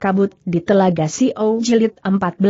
Kabut di Telaga Sio Jilid 14.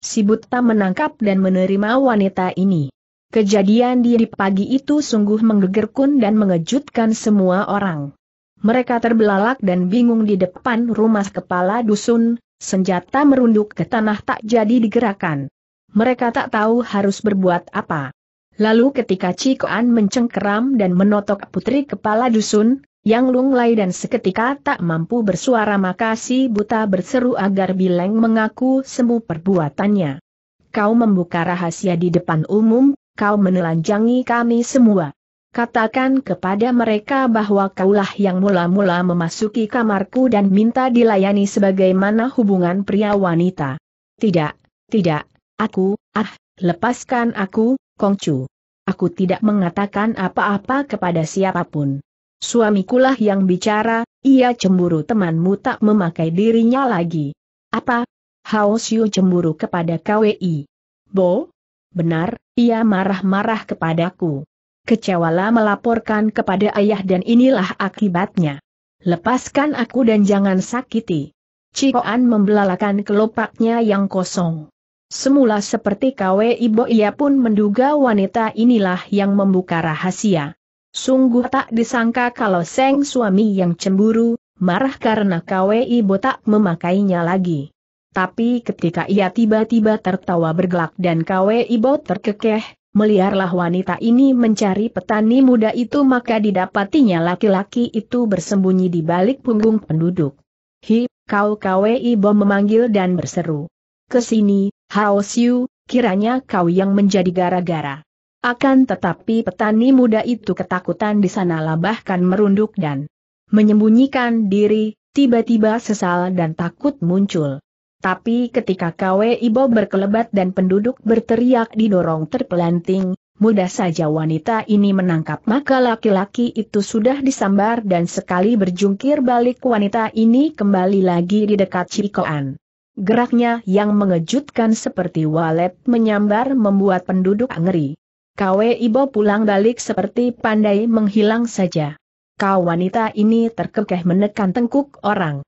Si buta menangkap dan menerima wanita ini. Kejadian di pagi itu sungguh menggegerkun dan mengejutkan semua orang. Mereka terbelalak dan bingung di depan rumah kepala dusun, senjata merunduk ke tanah tak jadi digerakkan. Mereka tak tahu harus berbuat apa. Lalu ketika Cikoan mencengkeram dan menotok putri kepala dusun, yang lunglai dan seketika tak mampu bersuara maka buta berseru agar Bileng mengaku semua perbuatannya. Kau membuka rahasia di depan umum, kau menelanjangi kami semua. Katakan kepada mereka bahwa kaulah yang mula-mula memasuki kamarku dan minta dilayani sebagaimana hubungan pria wanita. Tidak, tidak, aku, ah, lepaskan aku, Kongcu. Aku tidak mengatakan apa-apa kepada siapapun. Suamikulah yang bicara, ia cemburu temanmu tak memakai dirinya lagi. Apa? Hao Xiu cemburu kepada KWI. Bo? Benar, ia marah-marah kepadaku. Kecewalah melaporkan kepada ayah dan inilah akibatnya. Lepaskan aku dan jangan sakiti. Cikoan membelalakan kelopaknya yang kosong. Semula seperti KWI Bo ia pun menduga wanita inilah yang membuka rahasia. Sungguh tak disangka kalau Seng suami yang cemburu, marah karena KWI botak memakainya lagi. Tapi ketika ia tiba-tiba tertawa bergelak dan KWI bot terkekeh, meliarlah wanita ini mencari petani muda itu maka didapatinya laki-laki itu bersembunyi di balik punggung penduduk. Hi, kau KWI bot memanggil dan berseru. Kesini, Hao Siu, kiranya kau yang menjadi gara-gara. Akan tetapi petani muda itu ketakutan di sanalah bahkan merunduk dan menyembunyikan diri, tiba-tiba sesal dan takut muncul. Tapi ketika KW Ibo berkelebat dan penduduk berteriak didorong terpelanting, mudah saja wanita ini menangkap maka laki-laki itu sudah disambar dan sekali berjungkir balik wanita ini kembali lagi di dekat Cikoan. Geraknya yang mengejutkan seperti walet menyambar membuat penduduk ngeri. KW Ibo pulang balik seperti pandai menghilang saja. Kau wanita ini terkekeh menekan tengkuk orang.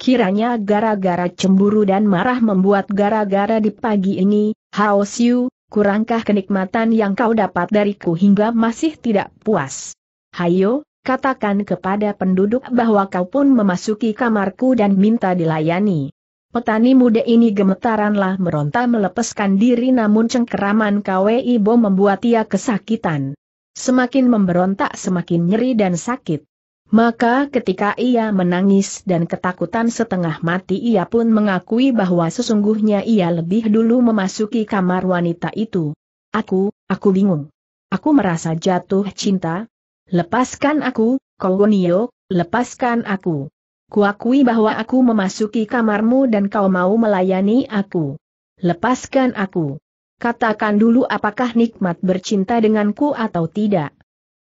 Kiranya gara-gara cemburu dan marah membuat gara-gara di pagi ini, Hao Xiu, kurangkah kenikmatan yang kau dapat dariku hingga masih tidak puas? Hayo, katakan kepada penduduk bahwa kau pun memasuki kamarku dan minta dilayani. Petani muda ini gemetaranlah meronta melepaskan diri namun cengkeraman KWI bo membuat ia kesakitan. Semakin memberontak semakin nyeri dan sakit. Maka ketika ia menangis dan ketakutan setengah mati ia pun mengakui bahwa sesungguhnya ia lebih dulu memasuki kamar wanita itu. Aku, aku bingung. Aku merasa jatuh cinta. Lepaskan aku, Kolonio, lepaskan aku. Kuakui bahwa aku memasuki kamarmu dan kau mau melayani aku. Lepaskan aku. Katakan dulu apakah nikmat bercinta denganku atau tidak.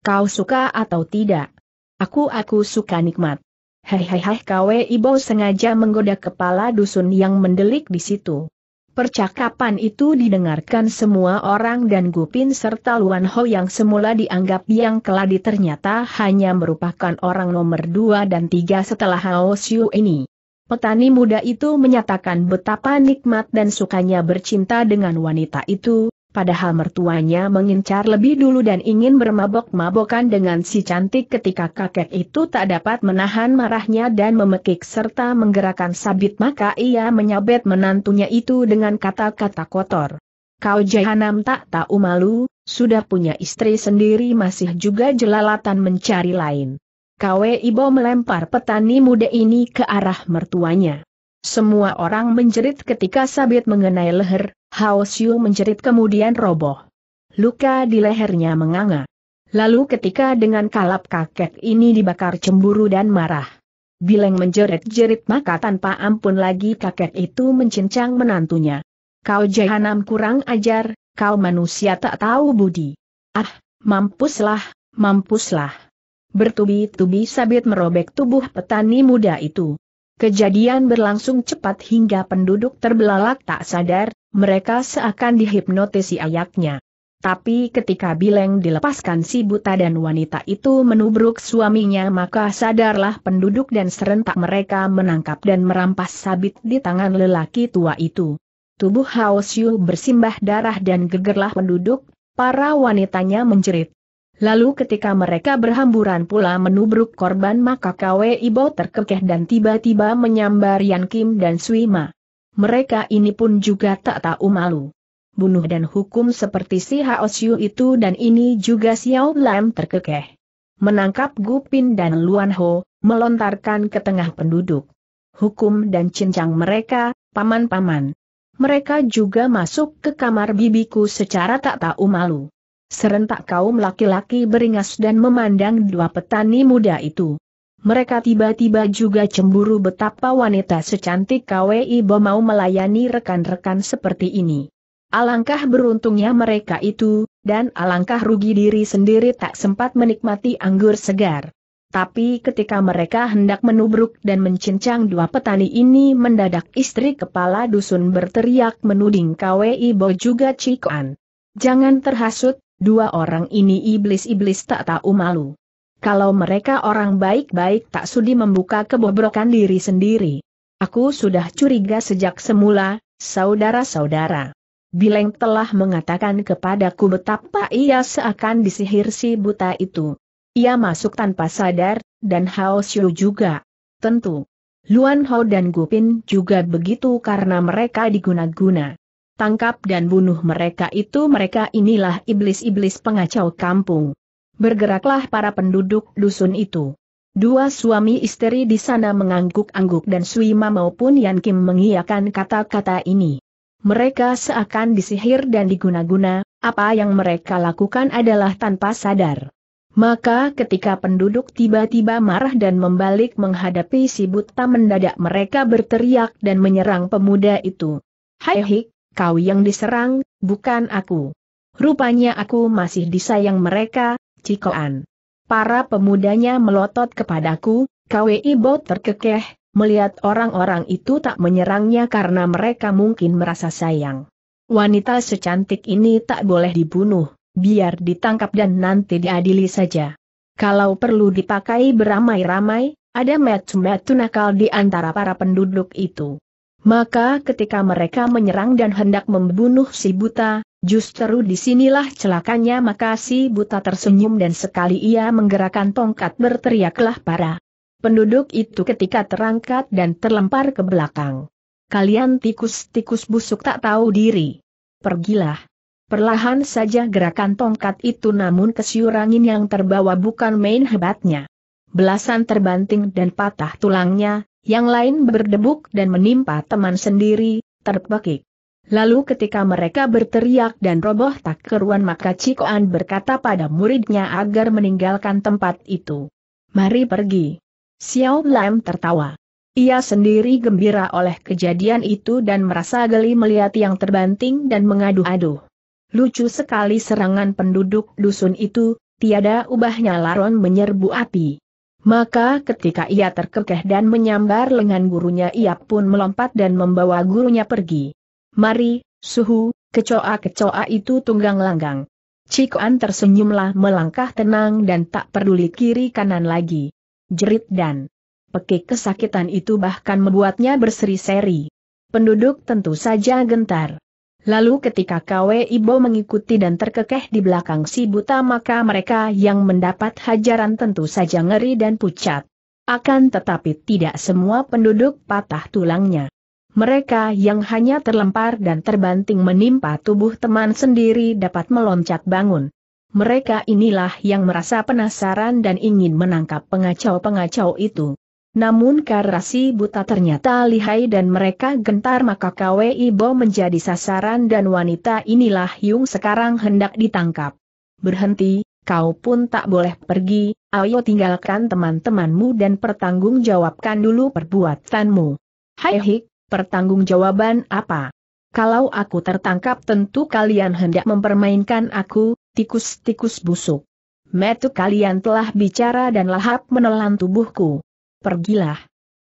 Kau suka atau tidak. Aku aku suka nikmat. Hehehe kawe ibo sengaja menggoda kepala dusun yang mendelik di situ. Percakapan itu didengarkan semua orang dan Gupin serta Luan Ho yang semula dianggap yang keladi ternyata hanya merupakan orang nomor dua dan tiga setelah Hao Xiu ini. Petani muda itu menyatakan betapa nikmat dan sukanya bercinta dengan wanita itu, Padahal mertuanya mengincar lebih dulu dan ingin bermabok-mabokan dengan si cantik ketika kakek itu tak dapat menahan marahnya dan memekik serta menggerakkan sabit maka ia menyabet menantunya itu dengan kata-kata kotor. Kau jahanam tak tahu malu, sudah punya istri sendiri masih juga jelalatan mencari lain. Kwe Ibo melempar petani muda ini ke arah mertuanya. Semua orang menjerit ketika sabit mengenai leher, Hao Xiu menjerit kemudian roboh. Luka di lehernya menganga. Lalu ketika dengan kalap kakek ini dibakar cemburu dan marah. Bileng menjerit-jerit maka tanpa ampun lagi kakek itu mencincang menantunya. Kau jahanam kurang ajar, kau manusia tak tahu budi. Ah, mampuslah, mampuslah. Bertubi-tubi sabit merobek tubuh petani muda itu. Kejadian berlangsung cepat hingga penduduk terbelalak tak sadar, mereka seakan dihipnotisi ayaknya. Tapi ketika Bileng dilepaskan si buta dan wanita itu menubruk suaminya maka sadarlah penduduk dan serentak mereka menangkap dan merampas sabit di tangan lelaki tua itu. Tubuh Hao bersimbah darah dan gegerlah penduduk, para wanitanya menjerit. Lalu ketika mereka berhamburan pula menubruk korban maka Kwe Ibo terkekeh dan tiba-tiba menyambar Yan Kim dan Suima. Mereka ini pun juga tak tahu malu. Bunuh dan hukum seperti si Hao Xiu itu dan ini juga Xiao Lam terkekeh. Menangkap Gupin dan Luan Ho, melontarkan ke tengah penduduk. Hukum dan cincang mereka, paman-paman. Mereka juga masuk ke kamar bibiku secara tak tahu malu. Serentak kaum laki-laki beringas dan memandang dua petani muda itu. Mereka tiba-tiba juga cemburu betapa wanita secantik KWI Bo mau melayani rekan-rekan seperti ini. Alangkah beruntungnya mereka itu, dan alangkah rugi diri sendiri tak sempat menikmati anggur segar. Tapi ketika mereka hendak menubruk dan mencincang dua petani ini mendadak istri kepala dusun berteriak menuding KWI Bo juga cikoan. Jangan terhasut, Dua orang ini iblis-iblis tak tahu malu. Kalau mereka orang baik-baik tak sudi membuka kebobrokan diri sendiri. Aku sudah curiga sejak semula, saudara-saudara. Bileng telah mengatakan kepadaku betapa ia seakan disihir si buta itu. Ia masuk tanpa sadar, dan Hao Xiu juga. Tentu. Luan Hao dan Gupin juga begitu karena mereka diguna-guna tangkap dan bunuh mereka itu mereka inilah iblis-iblis pengacau kampung. Bergeraklah para penduduk dusun itu. Dua suami istri di sana mengangguk-angguk dan Suima maupun Yan Kim mengiyakan kata-kata ini. Mereka seakan disihir dan diguna-guna, apa yang mereka lakukan adalah tanpa sadar. Maka ketika penduduk tiba-tiba marah dan membalik menghadapi si buta mendadak mereka berteriak dan menyerang pemuda itu. Hai hik, kau yang diserang, bukan aku. Rupanya aku masih disayang mereka, Cikoan. Para pemudanya melotot kepadaku, KWI Bot terkekeh, melihat orang-orang itu tak menyerangnya karena mereka mungkin merasa sayang. Wanita secantik ini tak boleh dibunuh, biar ditangkap dan nanti diadili saja. Kalau perlu dipakai beramai-ramai, ada metu-metu nakal di antara para penduduk itu. Maka ketika mereka menyerang dan hendak membunuh si buta, justru disinilah celakanya maka si buta tersenyum dan sekali ia menggerakkan tongkat berteriaklah para penduduk itu ketika terangkat dan terlempar ke belakang. Kalian tikus-tikus busuk tak tahu diri. Pergilah. Perlahan saja gerakan tongkat itu namun kesiurangin yang terbawa bukan main hebatnya belasan terbanting dan patah tulangnya, yang lain berdebuk dan menimpa teman sendiri, terbekik. Lalu ketika mereka berteriak dan roboh tak keruan maka Cikoan berkata pada muridnya agar meninggalkan tempat itu. Mari pergi. Xiao Lam tertawa. Ia sendiri gembira oleh kejadian itu dan merasa geli melihat yang terbanting dan mengaduh-aduh. Lucu sekali serangan penduduk dusun itu, tiada ubahnya laron menyerbu api. Maka ketika ia terkekeh dan menyambar lengan gurunya ia pun melompat dan membawa gurunya pergi. Mari, suhu, kecoa-kecoa itu tunggang langgang. Cikuan tersenyumlah melangkah tenang dan tak peduli kiri kanan lagi. Jerit dan pekik kesakitan itu bahkan membuatnya berseri-seri. Penduduk tentu saja gentar. Lalu ketika Kwe Ibo mengikuti dan terkekeh di belakang si buta maka mereka yang mendapat hajaran tentu saja ngeri dan pucat. Akan tetapi tidak semua penduduk patah tulangnya. Mereka yang hanya terlempar dan terbanting menimpa tubuh teman sendiri dapat meloncat bangun. Mereka inilah yang merasa penasaran dan ingin menangkap pengacau-pengacau itu. Namun karena si buta ternyata lihai dan mereka gentar maka Kwe Ibo menjadi sasaran dan wanita inilah Yung sekarang hendak ditangkap. Berhenti, kau pun tak boleh pergi, ayo tinggalkan teman-temanmu dan pertanggungjawabkan dulu perbuatanmu. Hai hik, pertanggungjawaban apa? Kalau aku tertangkap tentu kalian hendak mempermainkan aku, tikus-tikus busuk. Metu kalian telah bicara dan lahap menelan tubuhku pergilah.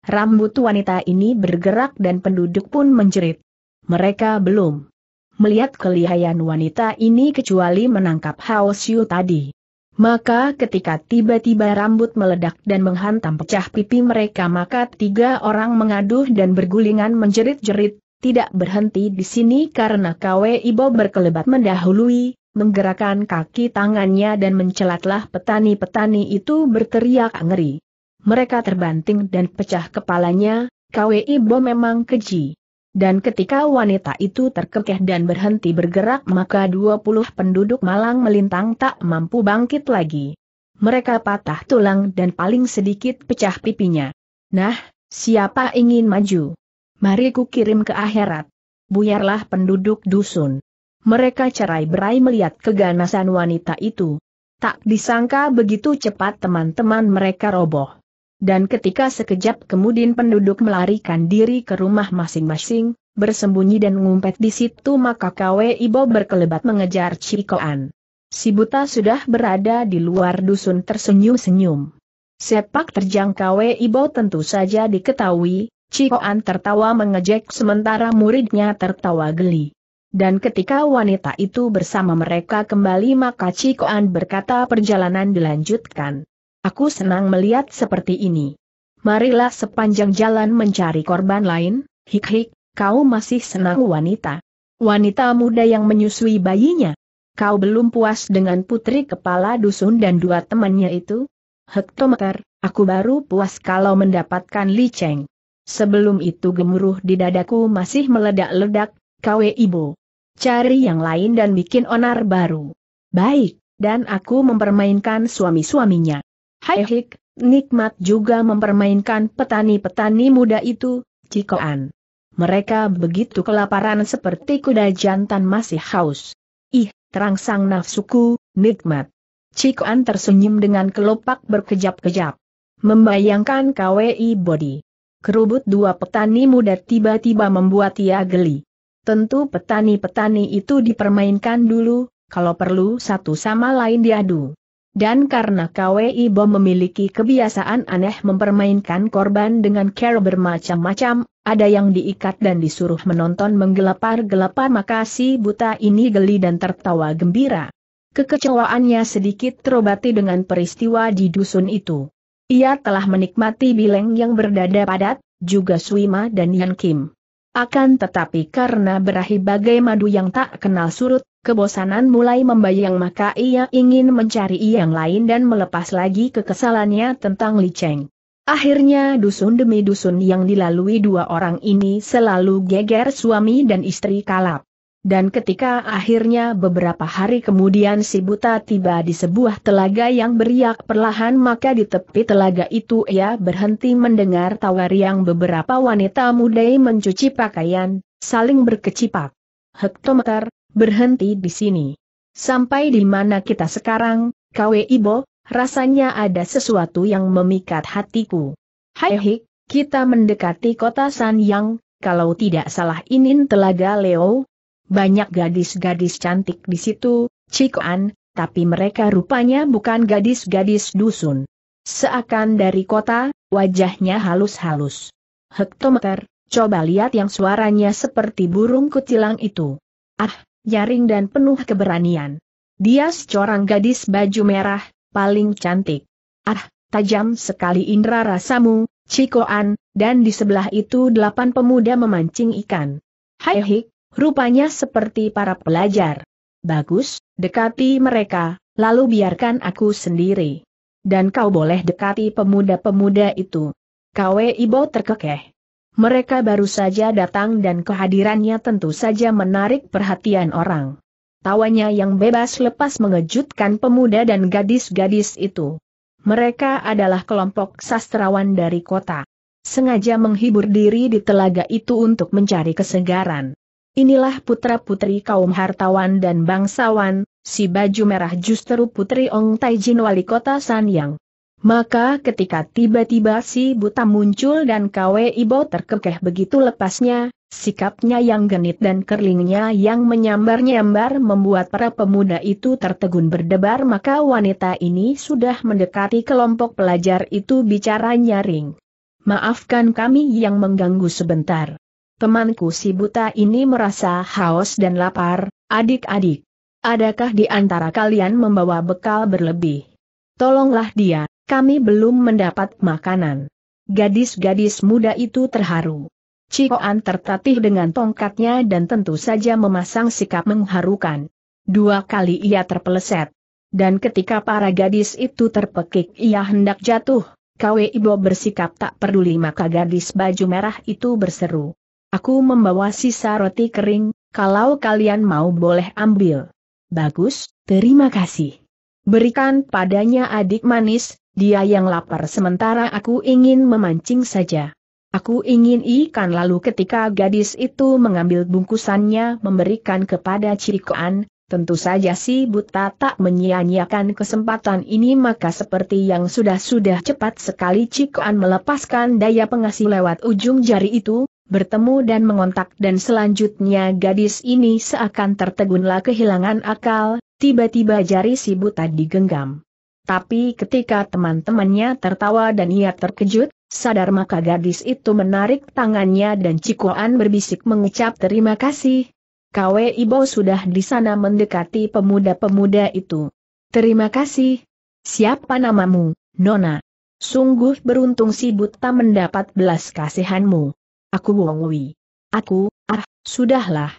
Rambut wanita ini bergerak dan penduduk pun menjerit. Mereka belum melihat kelihayan wanita ini kecuali menangkap Hao Xiu tadi. Maka ketika tiba-tiba rambut meledak dan menghantam pecah pipi mereka maka tiga orang mengaduh dan bergulingan menjerit-jerit, tidak berhenti di sini karena Kwe Ibo berkelebat mendahului, menggerakkan kaki tangannya dan mencelatlah petani-petani itu berteriak ngeri mereka terbanting dan pecah kepalanya, KWI bo memang keji. Dan ketika wanita itu terkekeh dan berhenti bergerak maka 20 penduduk malang melintang tak mampu bangkit lagi. Mereka patah tulang dan paling sedikit pecah pipinya. Nah, siapa ingin maju? Mari ku kirim ke akhirat. Buyarlah penduduk dusun. Mereka cerai berai melihat keganasan wanita itu. Tak disangka begitu cepat teman-teman mereka roboh. Dan ketika sekejap kemudian penduduk melarikan diri ke rumah masing-masing, bersembunyi dan ngumpet di situ maka Kwe Ibo berkelebat mengejar Cikoan. Si buta sudah berada di luar dusun tersenyum-senyum. Sepak terjang Kwe Ibo tentu saja diketahui, Cikoan tertawa mengejek sementara muridnya tertawa geli. Dan ketika wanita itu bersama mereka kembali maka Cikoan berkata perjalanan dilanjutkan. Aku senang melihat seperti ini. Marilah sepanjang jalan mencari korban lain, hik-hik, kau masih senang wanita. Wanita muda yang menyusui bayinya. Kau belum puas dengan putri kepala dusun dan dua temannya itu? Hektometer, aku baru puas kalau mendapatkan Li Cheng. Sebelum itu gemuruh di dadaku masih meledak-ledak, Kau eh, Ibu. Cari yang lain dan bikin onar baru. Baik, dan aku mempermainkan suami-suaminya. Hai Hik, nikmat juga mempermainkan petani-petani muda itu, Cikoan. Mereka begitu kelaparan seperti kuda jantan masih haus. Ih, terangsang nafsuku, nikmat. Cikoan tersenyum dengan kelopak berkejap-kejap. Membayangkan KWI Body. Kerubut dua petani muda tiba-tiba membuat ia geli. Tentu petani-petani itu dipermainkan dulu, kalau perlu satu sama lain diadu. Dan karena KWI Bom memiliki kebiasaan aneh mempermainkan korban dengan cara bermacam-macam, ada yang diikat dan disuruh menonton menggelapar-gelapar maka si buta ini geli dan tertawa gembira. Kekecewaannya sedikit terobati dengan peristiwa di dusun itu. Ia telah menikmati bileng yang berdada padat, juga Suima dan Yan Kim. Akan tetapi karena berahi bagai madu yang tak kenal surut, Kebosanan mulai membayang maka ia ingin mencari yang lain dan melepas lagi kekesalannya tentang Li Cheng. Akhirnya dusun demi dusun yang dilalui dua orang ini selalu geger suami dan istri kalap. Dan ketika akhirnya beberapa hari kemudian si buta tiba di sebuah telaga yang beriak perlahan maka di tepi telaga itu ia berhenti mendengar tawar yang beberapa wanita muda mencuci pakaian, saling berkecipak. Hektometer, berhenti di sini. Sampai di mana kita sekarang, KW Ibo, rasanya ada sesuatu yang memikat hatiku. Hai hik, kita mendekati kota San Yang. kalau tidak salah inin telaga Leo. Banyak gadis-gadis cantik di situ, Cikoan, tapi mereka rupanya bukan gadis-gadis dusun. Seakan dari kota, wajahnya halus-halus. Hektometer, coba lihat yang suaranya seperti burung kutilang itu. Ah, nyaring dan penuh keberanian. Dia seorang gadis baju merah, paling cantik. Ah, tajam sekali indra rasamu, Cikoan, dan di sebelah itu delapan pemuda memancing ikan. Hai hik, rupanya seperti para pelajar. Bagus, dekati mereka, lalu biarkan aku sendiri. Dan kau boleh dekati pemuda-pemuda itu. Kwe Ibo terkekeh. Mereka baru saja datang dan kehadirannya tentu saja menarik perhatian orang. Tawanya yang bebas lepas mengejutkan pemuda dan gadis-gadis itu. Mereka adalah kelompok sastrawan dari kota. Sengaja menghibur diri di telaga itu untuk mencari kesegaran. Inilah putra-putri kaum hartawan dan bangsawan, si baju merah justru putri Ong Taijin wali kota Sanyang. Maka ketika tiba-tiba si buta muncul dan kawe Ibo terkekeh begitu lepasnya, sikapnya yang genit dan kerlingnya yang menyambar-nyambar membuat para pemuda itu tertegun berdebar maka wanita ini sudah mendekati kelompok pelajar itu bicara nyaring. Maafkan kami yang mengganggu sebentar. Temanku si buta ini merasa haus dan lapar, adik-adik. Adakah di antara kalian membawa bekal berlebih? Tolonglah dia kami belum mendapat makanan. Gadis-gadis muda itu terharu. Cikoan tertatih dengan tongkatnya dan tentu saja memasang sikap mengharukan. Dua kali ia terpeleset. Dan ketika para gadis itu terpekik ia hendak jatuh, Kwe Ibo bersikap tak peduli maka gadis baju merah itu berseru. Aku membawa sisa roti kering, kalau kalian mau boleh ambil. Bagus, terima kasih. Berikan padanya adik manis, dia yang lapar sementara aku ingin memancing saja. Aku ingin ikan lalu ketika gadis itu mengambil bungkusannya memberikan kepada Cirikoan, tentu saja si buta tak menyia-nyiakan kesempatan ini maka seperti yang sudah-sudah cepat sekali Cirikoan melepaskan daya pengasih lewat ujung jari itu, bertemu dan mengontak dan selanjutnya gadis ini seakan tertegunlah kehilangan akal, tiba-tiba jari si buta digenggam. Tapi ketika teman-temannya tertawa dan ia terkejut, sadar maka gadis itu menarik tangannya dan Cikoan berbisik mengucap terima kasih. Kwe Ibo sudah di sana mendekati pemuda-pemuda itu. Terima kasih. Siapa namamu, Nona? Sungguh beruntung si buta mendapat belas kasihanmu. Aku Wong Wi. Aku, ah, sudahlah.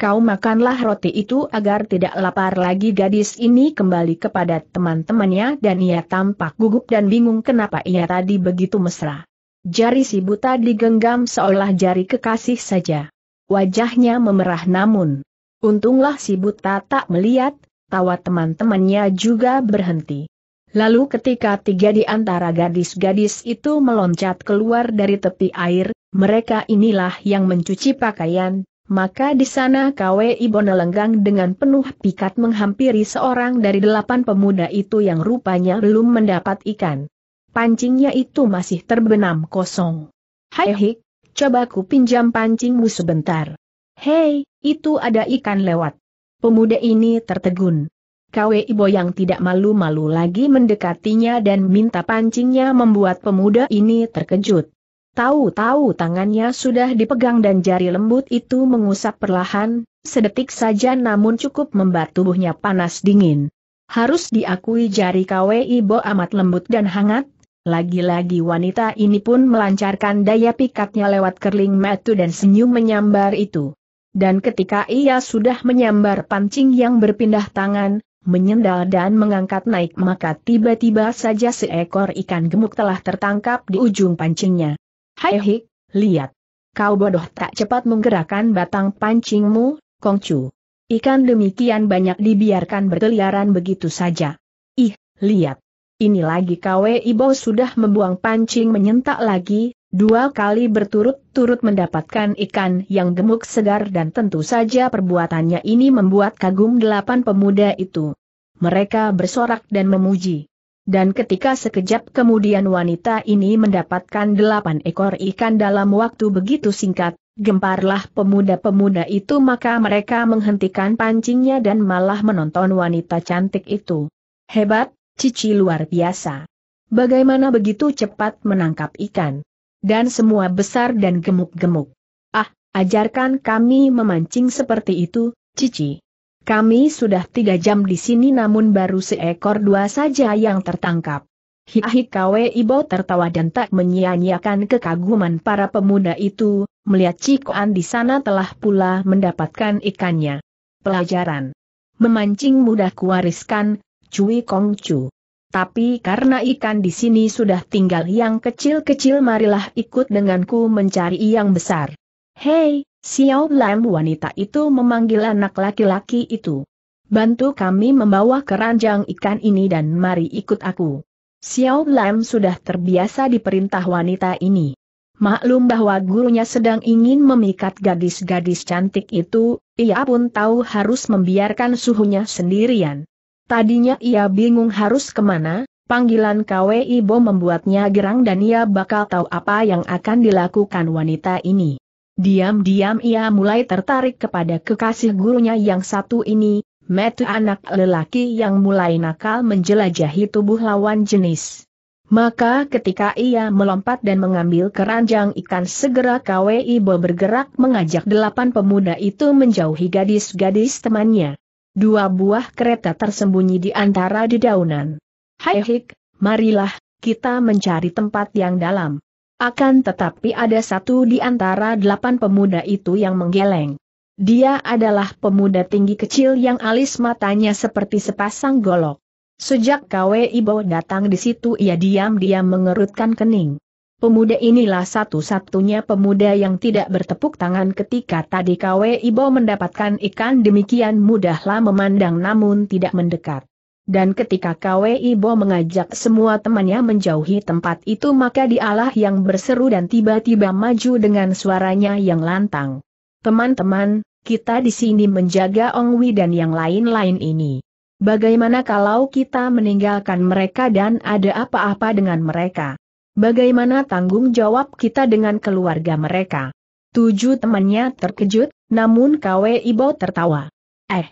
Kau makanlah roti itu agar tidak lapar lagi gadis ini kembali kepada teman-temannya dan ia tampak gugup dan bingung kenapa ia tadi begitu mesra. Jari si buta digenggam seolah jari kekasih saja. Wajahnya memerah namun. Untunglah si buta tak melihat, tawa teman-temannya juga berhenti. Lalu ketika tiga di antara gadis-gadis itu meloncat keluar dari tepi air, mereka inilah yang mencuci pakaian, maka di sana KWI Bonelenggang dengan penuh pikat menghampiri seorang dari delapan pemuda itu yang rupanya belum mendapat ikan. Pancingnya itu masih terbenam kosong. Hai hik, coba ku pinjam pancingmu sebentar. Hei, itu ada ikan lewat. Pemuda ini tertegun. KWI yang tidak malu-malu lagi mendekatinya dan minta pancingnya membuat pemuda ini terkejut. Tahu-tahu tangannya sudah dipegang dan jari lembut itu mengusap perlahan, sedetik saja namun cukup membuat tubuhnya panas dingin. Harus diakui jari KWI Bo amat lembut dan hangat, lagi-lagi wanita ini pun melancarkan daya pikatnya lewat kerling metu dan senyum menyambar itu. Dan ketika ia sudah menyambar pancing yang berpindah tangan, menyendal dan mengangkat naik maka tiba-tiba saja seekor ikan gemuk telah tertangkap di ujung pancingnya. Hai hik, eh, lihat. Kau bodoh tak cepat menggerakkan batang pancingmu, Kongcu. Ikan demikian banyak dibiarkan berkeliaran begitu saja. Ih, lihat. Ini lagi kawe Ibo sudah membuang pancing menyentak lagi, dua kali berturut-turut mendapatkan ikan yang gemuk segar dan tentu saja perbuatannya ini membuat kagum delapan pemuda itu. Mereka bersorak dan memuji dan ketika sekejap kemudian wanita ini mendapatkan delapan ekor ikan dalam waktu begitu singkat, gemparlah pemuda-pemuda itu maka mereka menghentikan pancingnya dan malah menonton wanita cantik itu. Hebat, cici luar biasa. Bagaimana begitu cepat menangkap ikan? Dan semua besar dan gemuk-gemuk. Ah, ajarkan kami memancing seperti itu, cici. Kami sudah tiga jam di sini namun baru seekor dua saja yang tertangkap. Hihi, Kwe Ibo tertawa dan tak menyia-nyiakan kekaguman para pemuda itu, melihat Cikoan di sana telah pula mendapatkan ikannya. Pelajaran Memancing mudah kuwariskan, Cui Kong Chu. Tapi karena ikan di sini sudah tinggal yang kecil-kecil marilah ikut denganku mencari yang besar. Hei, Xiao Lam wanita itu memanggil anak laki-laki itu. Bantu kami membawa keranjang ikan ini dan mari ikut aku. Xiao Lam sudah terbiasa diperintah wanita ini. Maklum bahwa gurunya sedang ingin memikat gadis-gadis cantik itu, ia pun tahu harus membiarkan suhunya sendirian. Tadinya ia bingung harus kemana, panggilan KWI Bo membuatnya gerang dan ia bakal tahu apa yang akan dilakukan wanita ini. Diam-diam ia mulai tertarik kepada kekasih gurunya yang satu ini, metu anak lelaki yang mulai nakal menjelajahi tubuh lawan jenis. Maka ketika ia melompat dan mengambil keranjang ikan segera Ibo bergerak mengajak delapan pemuda itu menjauhi gadis-gadis temannya. Dua buah kereta tersembunyi di antara dedaunan. Hai hik, marilah, kita mencari tempat yang dalam. Akan tetapi ada satu di antara delapan pemuda itu yang menggeleng. Dia adalah pemuda tinggi kecil yang alis matanya seperti sepasang golok. Sejak KW Ibo datang di situ ia diam-diam mengerutkan kening. Pemuda inilah satu-satunya pemuda yang tidak bertepuk tangan ketika tadi KW Ibo mendapatkan ikan demikian mudahlah memandang namun tidak mendekat. Dan ketika Kwi Bo mengajak semua temannya menjauhi tempat itu maka dialah yang berseru dan tiba-tiba maju dengan suaranya yang lantang. Teman-teman, kita di sini menjaga Ong Wi dan yang lain-lain ini. Bagaimana kalau kita meninggalkan mereka dan ada apa-apa dengan mereka? Bagaimana tanggung jawab kita dengan keluarga mereka? Tujuh temannya terkejut, namun Kwi Bo tertawa. Eh,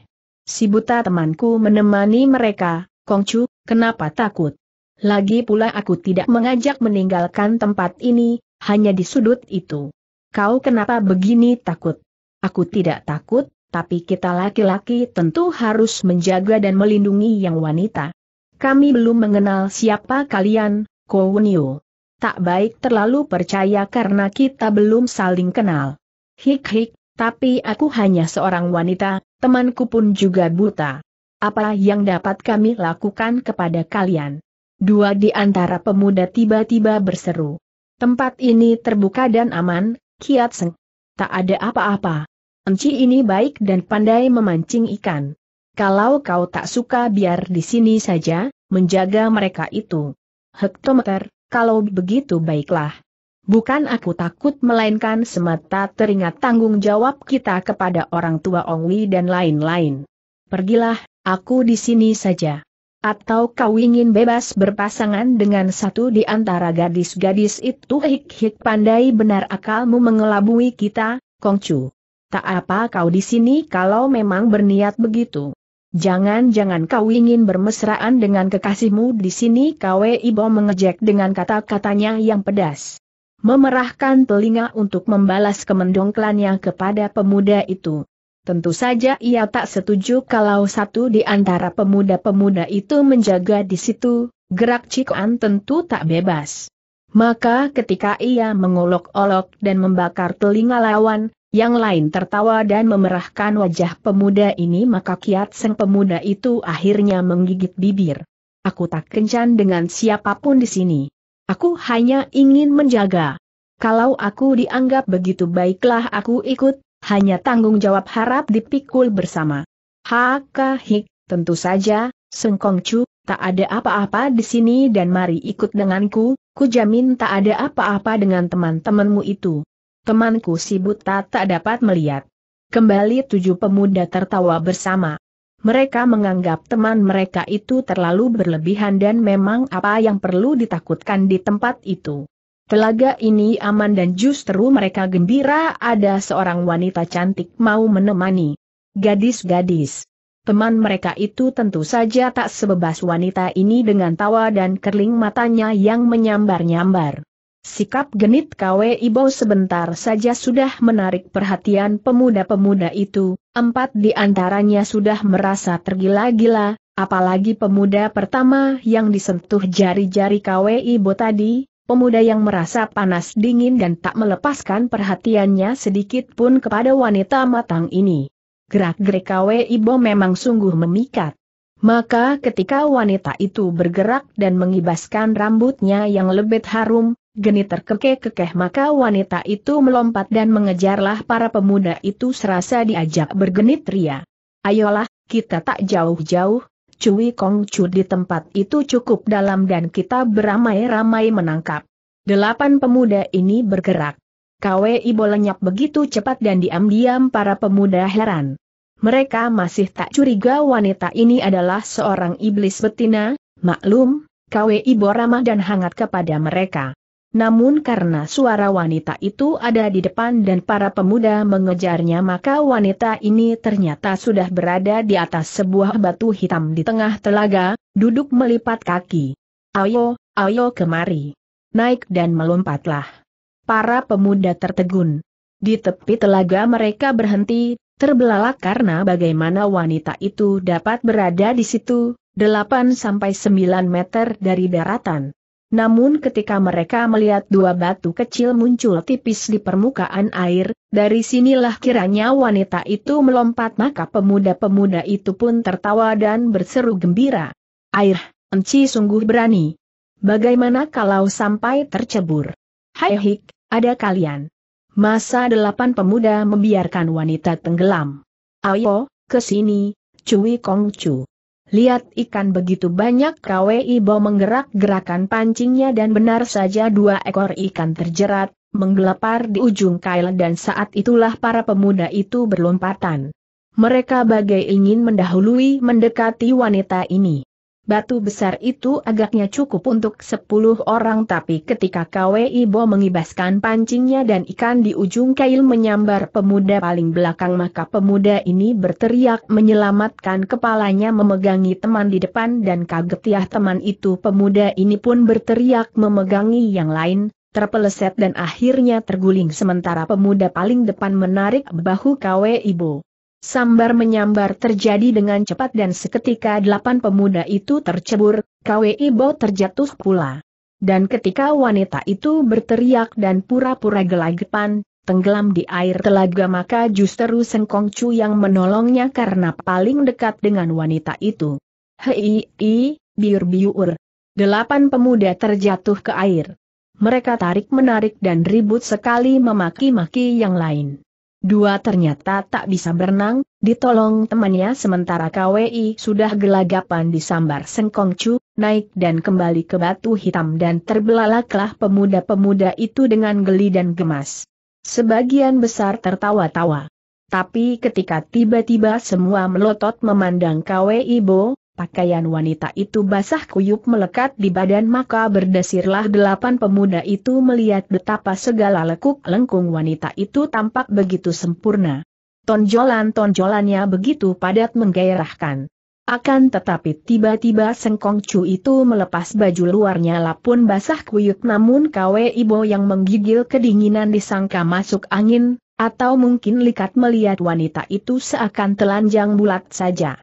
Si buta temanku menemani mereka, Kongcu, kenapa takut? Lagi pula aku tidak mengajak meninggalkan tempat ini, hanya di sudut itu. Kau kenapa begini takut? Aku tidak takut, tapi kita laki-laki tentu harus menjaga dan melindungi yang wanita. Kami belum mengenal siapa kalian, Kowunyo. Tak baik terlalu percaya karena kita belum saling kenal. Hik-hik, tapi aku hanya seorang wanita, temanku pun juga buta. Apa yang dapat kami lakukan kepada kalian? Dua di antara pemuda tiba-tiba berseru. Tempat ini terbuka dan aman, Kiat Seng. Tak ada apa-apa. Enci ini baik dan pandai memancing ikan. Kalau kau tak suka biar di sini saja, menjaga mereka itu. Hektometer, kalau begitu baiklah. Bukan aku takut melainkan semata teringat tanggung jawab kita kepada orang tua Ong Ongwi dan lain-lain. Pergilah, aku di sini saja. Atau kau ingin bebas berpasangan dengan satu di antara gadis-gadis itu hik-hik pandai benar akalmu mengelabui kita, Kong Kongcu. Tak apa kau di sini kalau memang berniat begitu. Jangan-jangan kau ingin bermesraan dengan kekasihmu di sini Kwe Ibo mengejek dengan kata-katanya yang pedas memerahkan telinga untuk membalas kemendongklannya kepada pemuda itu. Tentu saja ia tak setuju kalau satu di antara pemuda-pemuda itu menjaga di situ, gerak Cikoan tentu tak bebas. Maka ketika ia mengolok-olok dan membakar telinga lawan, yang lain tertawa dan memerahkan wajah pemuda ini maka kiat sang pemuda itu akhirnya menggigit bibir. Aku tak kencan dengan siapapun di sini. Aku hanya ingin menjaga. Kalau aku dianggap begitu baiklah aku ikut, hanya tanggung jawab harap dipikul bersama. Haka tentu saja, Sengkong Chu, tak ada apa-apa di sini dan mari ikut denganku, ku jamin tak ada apa-apa dengan teman-temanmu itu. Temanku si buta tak dapat melihat. Kembali tujuh pemuda tertawa bersama. Mereka menganggap teman mereka itu terlalu berlebihan dan memang apa yang perlu ditakutkan di tempat itu. Telaga ini aman dan justru mereka gembira ada seorang wanita cantik mau menemani. Gadis-gadis. Teman mereka itu tentu saja tak sebebas wanita ini dengan tawa dan kerling matanya yang menyambar-nyambar. Sikap genit KW Ibo sebentar saja sudah menarik perhatian pemuda-pemuda itu, empat di antaranya sudah merasa tergila-gila, apalagi pemuda pertama yang disentuh jari-jari KW Ibo tadi, pemuda yang merasa panas dingin dan tak melepaskan perhatiannya sedikit pun kepada wanita matang ini. Gerak-gerik KW Ibo memang sungguh memikat. Maka ketika wanita itu bergerak dan mengibaskan rambutnya yang lebet harum, Geni terkekeh-kekeh maka wanita itu melompat dan mengejarlah para pemuda itu serasa diajak bergenit ria. Ayolah, kita tak jauh-jauh, Cui Kong di tempat itu cukup dalam dan kita beramai-ramai menangkap. Delapan pemuda ini bergerak. KWI lenyap begitu cepat dan diam-diam para pemuda heran. Mereka masih tak curiga wanita ini adalah seorang iblis betina, maklum, KWI ramah dan hangat kepada mereka. Namun karena suara wanita itu ada di depan dan para pemuda mengejarnya maka wanita ini ternyata sudah berada di atas sebuah batu hitam di tengah telaga, duduk melipat kaki. Ayo, ayo kemari. Naik dan melompatlah. Para pemuda tertegun. Di tepi telaga mereka berhenti, terbelalak karena bagaimana wanita itu dapat berada di situ, 8-9 meter dari daratan. Namun ketika mereka melihat dua batu kecil muncul tipis di permukaan air, dari sinilah kiranya wanita itu melompat maka pemuda-pemuda itu pun tertawa dan berseru gembira. Air, enci sungguh berani. Bagaimana kalau sampai tercebur? Hai hik, ada kalian. Masa delapan pemuda membiarkan wanita tenggelam. Ayo, kesini, sini, Cui Kong Lihat ikan begitu banyak Kwe Ibo menggerak-gerakan pancingnya dan benar saja dua ekor ikan terjerat, menggelepar di ujung kail dan saat itulah para pemuda itu berlompatan. Mereka bagai ingin mendahului mendekati wanita ini. Batu besar itu agaknya cukup untuk sepuluh orang tapi ketika KWI Bo mengibaskan pancingnya dan ikan di ujung kail menyambar pemuda paling belakang maka pemuda ini berteriak menyelamatkan kepalanya memegangi teman di depan dan kaget ya teman itu pemuda ini pun berteriak memegangi yang lain, terpeleset dan akhirnya terguling sementara pemuda paling depan menarik bahu KWI Bo sambar menyambar terjadi dengan cepat dan seketika delapan pemuda itu tercebur, KWI Bo terjatuh pula. Dan ketika wanita itu berteriak dan pura-pura gelagapan, tenggelam di air telaga maka justru Sengkong Chu yang menolongnya karena paling dekat dengan wanita itu. Hei, i, biur-biur. Delapan pemuda terjatuh ke air. Mereka tarik-menarik dan ribut sekali memaki-maki yang lain. Dua ternyata tak bisa berenang, ditolong temannya sementara KWI sudah gelagapan di sambar sengkongcu, naik dan kembali ke batu hitam dan terbelalaklah pemuda-pemuda itu dengan geli dan gemas. Sebagian besar tertawa-tawa. Tapi ketika tiba-tiba semua melotot memandang KWI Bo, Pakaian wanita itu basah kuyup melekat di badan maka berdesirlah delapan pemuda itu melihat betapa segala lekuk lengkung wanita itu tampak begitu sempurna. Tonjolan-tonjolannya begitu padat menggairahkan. Akan tetapi tiba-tiba Sengkong cu itu melepas baju luarnya lapun basah kuyuk namun kawe Ibo yang menggigil kedinginan disangka masuk angin, atau mungkin likat melihat wanita itu seakan telanjang bulat saja.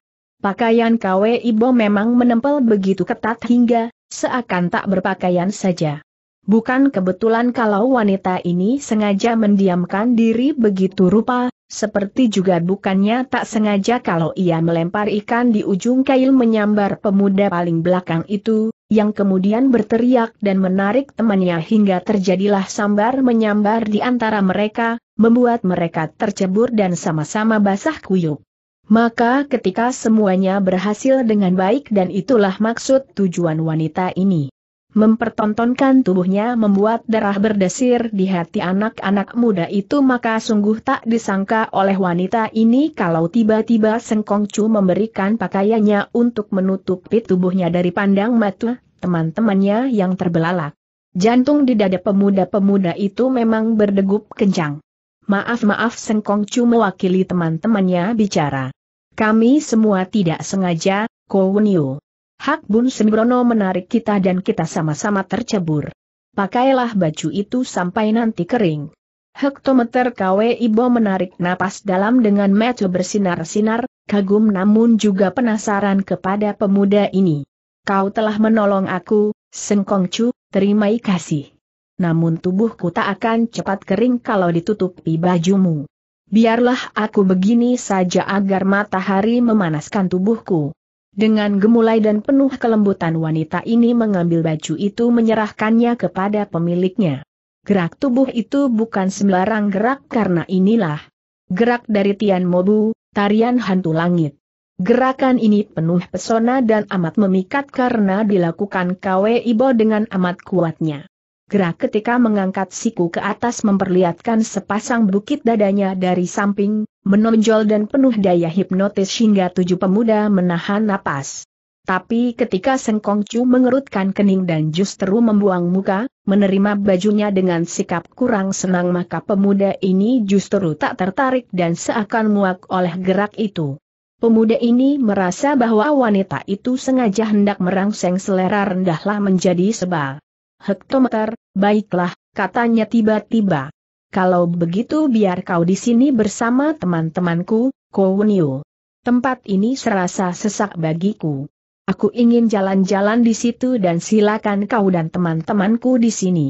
Pakaian KW Ibo memang menempel begitu ketat hingga, seakan tak berpakaian saja. Bukan kebetulan kalau wanita ini sengaja mendiamkan diri begitu rupa, seperti juga bukannya tak sengaja kalau ia melempar ikan di ujung kail menyambar pemuda paling belakang itu, yang kemudian berteriak dan menarik temannya hingga terjadilah sambar-menyambar di antara mereka, membuat mereka tercebur dan sama-sama basah kuyup. Maka ketika semuanya berhasil dengan baik dan itulah maksud tujuan wanita ini. Mempertontonkan tubuhnya membuat darah berdesir di hati anak-anak muda itu maka sungguh tak disangka oleh wanita ini kalau tiba-tiba Sengkong Sengkongcu memberikan pakaiannya untuk menutupi tubuhnya dari pandang mata teman-temannya yang terbelalak. Jantung di dada pemuda-pemuda itu memang berdegup kencang. Maaf-maaf Sengkong Chu mewakili teman-temannya bicara. Kami semua tidak sengaja, Kowenio. Hak Bun Sembrono menarik kita dan kita sama-sama tercebur. Pakailah baju itu sampai nanti kering. Hektometer KW Ibo menarik napas dalam dengan mata bersinar-sinar, kagum namun juga penasaran kepada pemuda ini. Kau telah menolong aku, Sengkong Chu, terima kasih namun tubuhku tak akan cepat kering kalau ditutupi bajumu. Biarlah aku begini saja agar matahari memanaskan tubuhku. Dengan gemulai dan penuh kelembutan wanita ini mengambil baju itu menyerahkannya kepada pemiliknya. Gerak tubuh itu bukan sembarang gerak karena inilah gerak dari Tian Mobu, tarian hantu langit. Gerakan ini penuh pesona dan amat memikat karena dilakukan Kwe Ibo dengan amat kuatnya gerak ketika mengangkat siku ke atas memperlihatkan sepasang bukit dadanya dari samping, menonjol dan penuh daya hipnotis hingga tujuh pemuda menahan napas. Tapi ketika Sengkong Chu mengerutkan kening dan justru membuang muka, menerima bajunya dengan sikap kurang senang maka pemuda ini justru tak tertarik dan seakan muak oleh gerak itu. Pemuda ini merasa bahwa wanita itu sengaja hendak merangsang selera rendahlah menjadi sebal hektometer, baiklah, katanya tiba-tiba. Kalau begitu biar kau di sini bersama teman-temanku, Kowunio. Tempat ini serasa sesak bagiku. Aku ingin jalan-jalan di situ dan silakan kau dan teman-temanku di sini.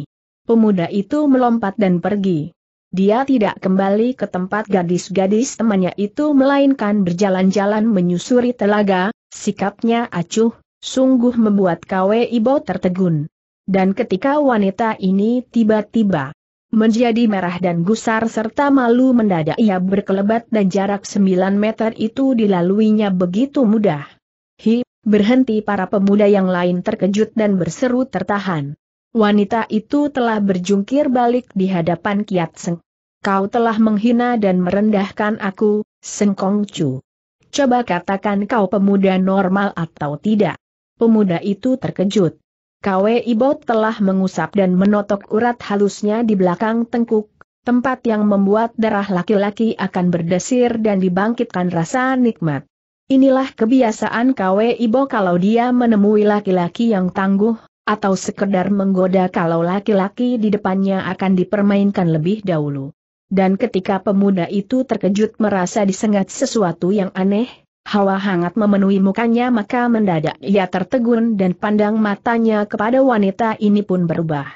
Pemuda itu melompat dan pergi. Dia tidak kembali ke tempat gadis-gadis temannya itu melainkan berjalan-jalan menyusuri telaga, sikapnya acuh, sungguh membuat Kwe Ibo tertegun. Dan ketika wanita ini tiba-tiba menjadi merah dan gusar serta malu mendadak ia berkelebat dan jarak 9 meter itu dilaluinya begitu mudah. Hi, berhenti para pemuda yang lain terkejut dan berseru tertahan. Wanita itu telah berjungkir balik di hadapan Kiat Seng. Kau telah menghina dan merendahkan aku, Seng Kong Chu. Coba katakan kau pemuda normal atau tidak. Pemuda itu terkejut. Kwe Ibot telah mengusap dan menotok urat halusnya di belakang tengkuk, tempat yang membuat darah laki-laki akan berdesir dan dibangkitkan rasa nikmat. Inilah kebiasaan Kwe Ibo kalau dia menemui laki-laki yang tangguh, atau sekedar menggoda kalau laki-laki di depannya akan dipermainkan lebih dahulu. Dan ketika pemuda itu terkejut merasa disengat sesuatu yang aneh, Hawa hangat memenuhi mukanya maka mendadak ia tertegun dan pandang matanya kepada wanita ini pun berubah.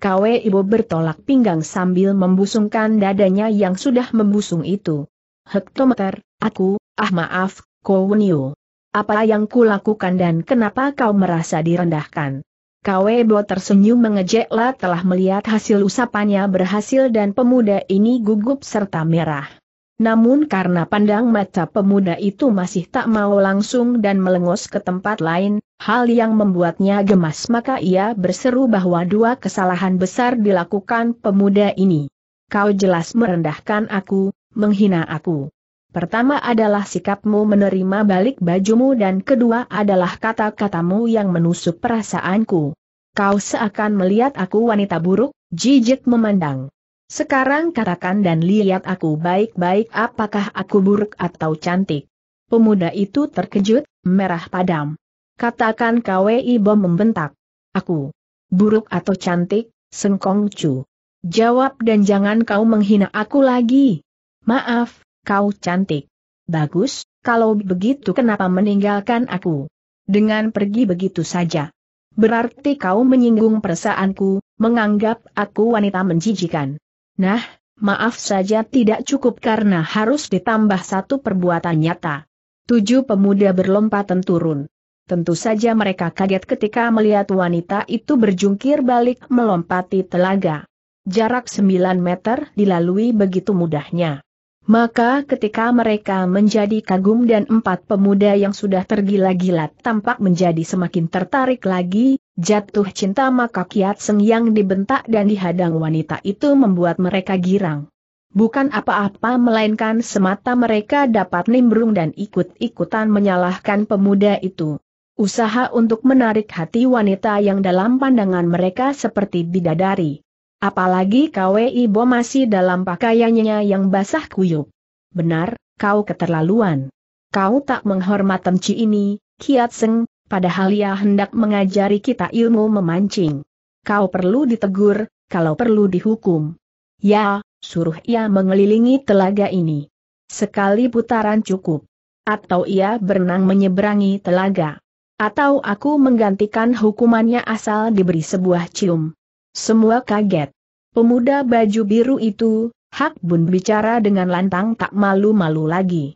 Kwe Ibu bertolak pinggang sambil membusungkan dadanya yang sudah membusung itu. Hektometer, aku, ah maaf, Kowenio. Apa yang kulakukan dan kenapa kau merasa direndahkan? ibu tersenyum mengejeklah telah melihat hasil usapannya berhasil dan pemuda ini gugup serta merah. Namun karena pandang mata pemuda itu masih tak mau langsung dan melengos ke tempat lain, hal yang membuatnya gemas maka ia berseru bahwa dua kesalahan besar dilakukan pemuda ini. Kau jelas merendahkan aku, menghina aku. Pertama adalah sikapmu menerima balik bajumu dan kedua adalah kata-katamu yang menusuk perasaanku. Kau seakan melihat aku wanita buruk, jijik memandang. Sekarang katakan dan lihat aku baik-baik apakah aku buruk atau cantik. Pemuda itu terkejut, merah padam. Katakan KWI bom membentak. Aku. Buruk atau cantik, sengkong cu. Jawab dan jangan kau menghina aku lagi. Maaf, kau cantik. Bagus, kalau begitu kenapa meninggalkan aku? Dengan pergi begitu saja. Berarti kau menyinggung perasaanku, menganggap aku wanita menjijikan. Nah, maaf saja tidak cukup karena harus ditambah satu perbuatan nyata. Tujuh pemuda berlompatan turun. Tentu saja mereka kaget ketika melihat wanita itu berjungkir balik melompati telaga. Jarak 9 meter dilalui begitu mudahnya. Maka ketika mereka menjadi kagum dan empat pemuda yang sudah tergila-gila tampak menjadi semakin tertarik lagi, Jatuh cinta maka kiat seng yang dibentak dan dihadang wanita itu membuat mereka girang. Bukan apa-apa melainkan semata mereka dapat nimbrung dan ikut-ikutan menyalahkan pemuda itu. Usaha untuk menarik hati wanita yang dalam pandangan mereka seperti bidadari. Apalagi KWI ibu masih dalam pakaiannya yang basah kuyup. Benar, kau keterlaluan. Kau tak menghormat temci ini, Kiat Seng, padahal ia hendak mengajari kita ilmu memancing. Kau perlu ditegur, kalau perlu dihukum. Ya, suruh ia mengelilingi telaga ini. Sekali putaran cukup. Atau ia berenang menyeberangi telaga. Atau aku menggantikan hukumannya asal diberi sebuah cium. Semua kaget. Pemuda baju biru itu, Hak Bun bicara dengan lantang tak malu-malu lagi.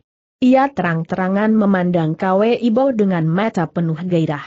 Ia terang-terangan memandang Kwe Ibo dengan mata penuh gairah.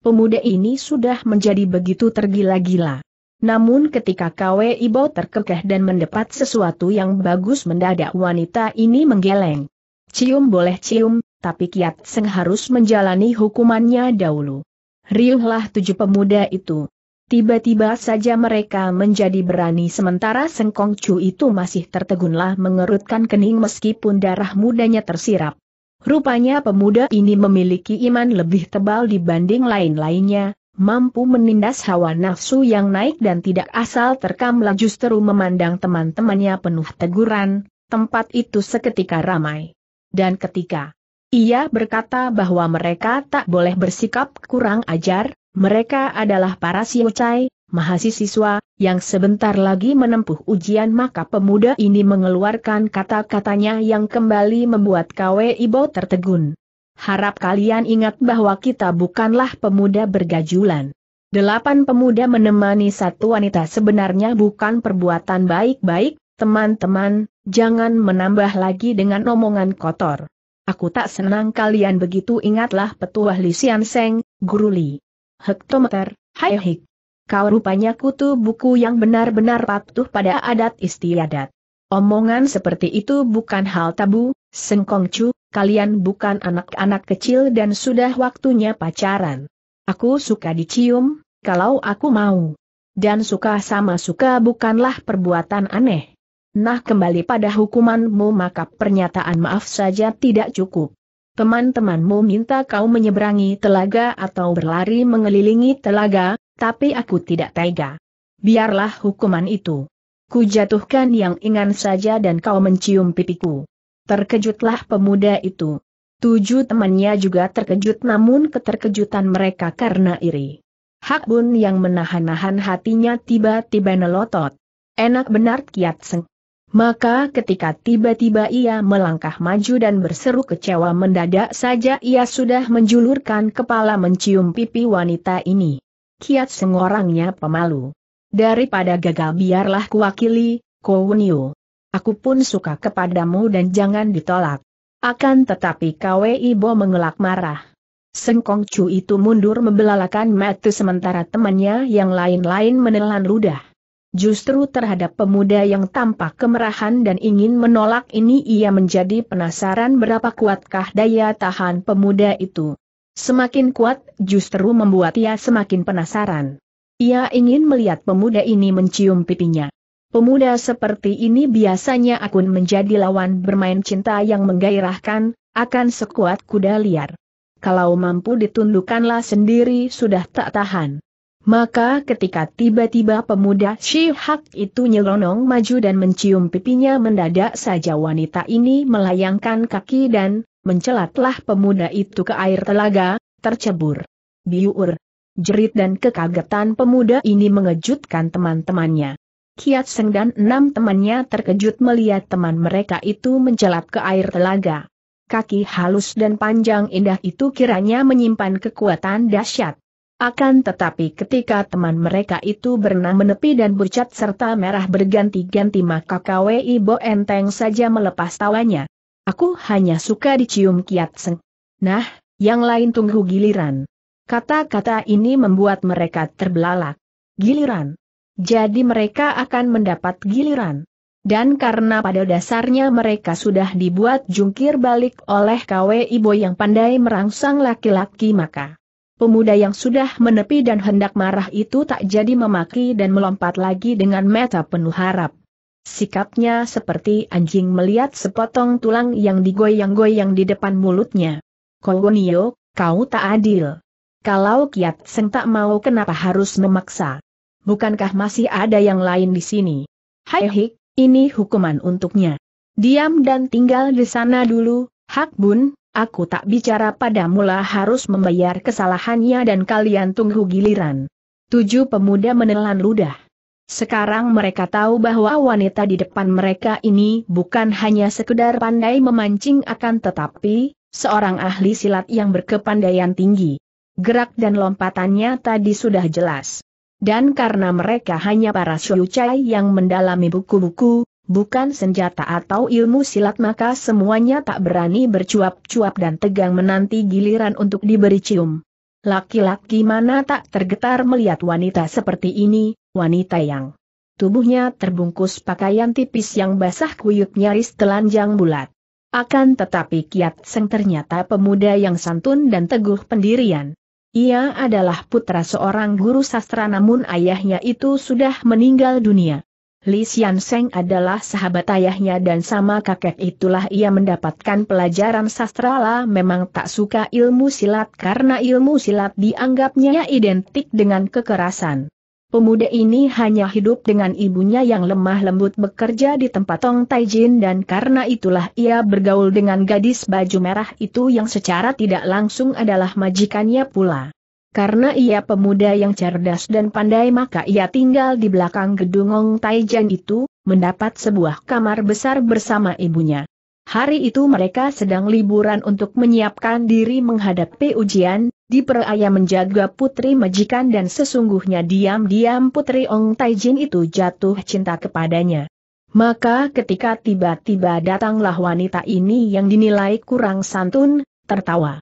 Pemuda ini sudah menjadi begitu tergila-gila. Namun ketika Kwe Ibo terkekeh dan mendapat sesuatu yang bagus mendadak wanita ini menggeleng. Cium boleh cium, tapi Kiat Seng harus menjalani hukumannya dahulu. Riuhlah tujuh pemuda itu. Tiba-tiba saja mereka menjadi berani sementara Sengkong Chu itu masih tertegunlah mengerutkan kening meskipun darah mudanya tersirap. Rupanya pemuda ini memiliki iman lebih tebal dibanding lain-lainnya, mampu menindas hawa nafsu yang naik dan tidak asal terkamlah justru memandang teman-temannya penuh teguran, tempat itu seketika ramai. Dan ketika ia berkata bahwa mereka tak boleh bersikap kurang ajar, mereka adalah para siucai, mahasiswa, yang sebentar lagi menempuh ujian maka pemuda ini mengeluarkan kata-katanya yang kembali membuat KW Ibo tertegun. Harap kalian ingat bahwa kita bukanlah pemuda bergajulan. Delapan pemuda menemani satu wanita sebenarnya bukan perbuatan baik-baik, teman-teman, jangan menambah lagi dengan omongan kotor. Aku tak senang kalian begitu ingatlah petuah Li Sian Seng, Guru Li hektometer, hai hik. Kau rupanya kutu buku yang benar-benar patuh pada adat istiadat. Omongan seperti itu bukan hal tabu, Sengkongcu, kalian bukan anak-anak kecil dan sudah waktunya pacaran. Aku suka dicium, kalau aku mau. Dan suka sama suka bukanlah perbuatan aneh. Nah kembali pada hukumanmu maka pernyataan maaf saja tidak cukup. Teman-temanmu minta kau menyeberangi telaga atau berlari mengelilingi telaga, tapi aku tidak tega. Biarlah hukuman itu. Ku jatuhkan yang ingan saja dan kau mencium pipiku. Terkejutlah pemuda itu. Tujuh temannya juga terkejut namun keterkejutan mereka karena iri. Hakbun yang menahan-nahan hatinya tiba-tiba nelotot. Enak benar Kiat Seng. Maka ketika tiba-tiba ia melangkah maju dan berseru kecewa mendadak saja ia sudah menjulurkan kepala mencium pipi wanita ini. Kiat sengorangnya pemalu. Daripada gagal biarlah kuwakili, Kounio. Aku pun suka kepadamu dan jangan ditolak. Akan tetapi Kwe Ibo mengelak marah. Sengkong Chu itu mundur membelalakan mata sementara temannya yang lain-lain menelan ludah. Justru terhadap pemuda yang tampak kemerahan dan ingin menolak ini ia menjadi penasaran berapa kuatkah daya tahan pemuda itu. Semakin kuat, justru membuat ia semakin penasaran. Ia ingin melihat pemuda ini mencium pipinya. Pemuda seperti ini biasanya akun menjadi lawan bermain cinta yang menggairahkan, akan sekuat kuda liar. Kalau mampu ditundukkanlah sendiri sudah tak tahan. Maka ketika tiba-tiba pemuda Shi Hak itu nyelonong maju dan mencium pipinya mendadak saja wanita ini melayangkan kaki dan mencelatlah pemuda itu ke air telaga, tercebur. Biur. Jerit dan kekagetan pemuda ini mengejutkan teman-temannya. Kiat Seng dan enam temannya terkejut melihat teman mereka itu mencelat ke air telaga. Kaki halus dan panjang indah itu kiranya menyimpan kekuatan dahsyat. Akan tetapi ketika teman mereka itu berenang menepi dan bercat serta merah berganti-ganti maka KWI Bo enteng saja melepas tawanya. Aku hanya suka dicium kiat seng. Nah, yang lain tunggu giliran. Kata-kata ini membuat mereka terbelalak. Giliran. Jadi mereka akan mendapat giliran. Dan karena pada dasarnya mereka sudah dibuat jungkir balik oleh KWI Bo yang pandai merangsang laki-laki maka Pemuda yang sudah menepi dan hendak marah itu tak jadi memaki dan melompat lagi dengan mata penuh harap. Sikapnya seperti anjing melihat sepotong tulang yang digoyang-goyang di depan mulutnya. Kolonio, kau tak adil. Kalau Kiat Seng tak mau kenapa harus memaksa? Bukankah masih ada yang lain di sini? Hai Hik, ini hukuman untuknya. Diam dan tinggal di sana dulu, Hak Bun, Aku tak bicara pada mula harus membayar kesalahannya dan kalian tunggu giliran. Tujuh pemuda menelan ludah. Sekarang mereka tahu bahwa wanita di depan mereka ini bukan hanya sekedar pandai memancing akan tetapi, seorang ahli silat yang berkepandaian tinggi. Gerak dan lompatannya tadi sudah jelas. Dan karena mereka hanya para syucai yang mendalami buku-buku, bukan senjata atau ilmu silat maka semuanya tak berani bercuap-cuap dan tegang menanti giliran untuk diberi cium. Laki-laki mana tak tergetar melihat wanita seperti ini, wanita yang tubuhnya terbungkus pakaian tipis yang basah kuyup nyaris telanjang bulat. Akan tetapi Kiat Seng ternyata pemuda yang santun dan teguh pendirian. Ia adalah putra seorang guru sastra namun ayahnya itu sudah meninggal dunia. Li Xian Seng adalah sahabat ayahnya dan sama kakek itulah ia mendapatkan pelajaran sastra La memang tak suka ilmu silat karena ilmu silat dianggapnya identik dengan kekerasan. Pemuda ini hanya hidup dengan ibunya yang lemah lembut bekerja di tempat Tong Taijin dan karena itulah ia bergaul dengan gadis baju merah itu yang secara tidak langsung adalah majikannya pula. Karena ia pemuda yang cerdas dan pandai maka ia tinggal di belakang gedung Ong Taijan itu, mendapat sebuah kamar besar bersama ibunya. Hari itu mereka sedang liburan untuk menyiapkan diri menghadapi ujian, diperaya menjaga putri majikan dan sesungguhnya diam-diam putri Ong Taijin itu jatuh cinta kepadanya. Maka ketika tiba-tiba datanglah wanita ini yang dinilai kurang santun, tertawa.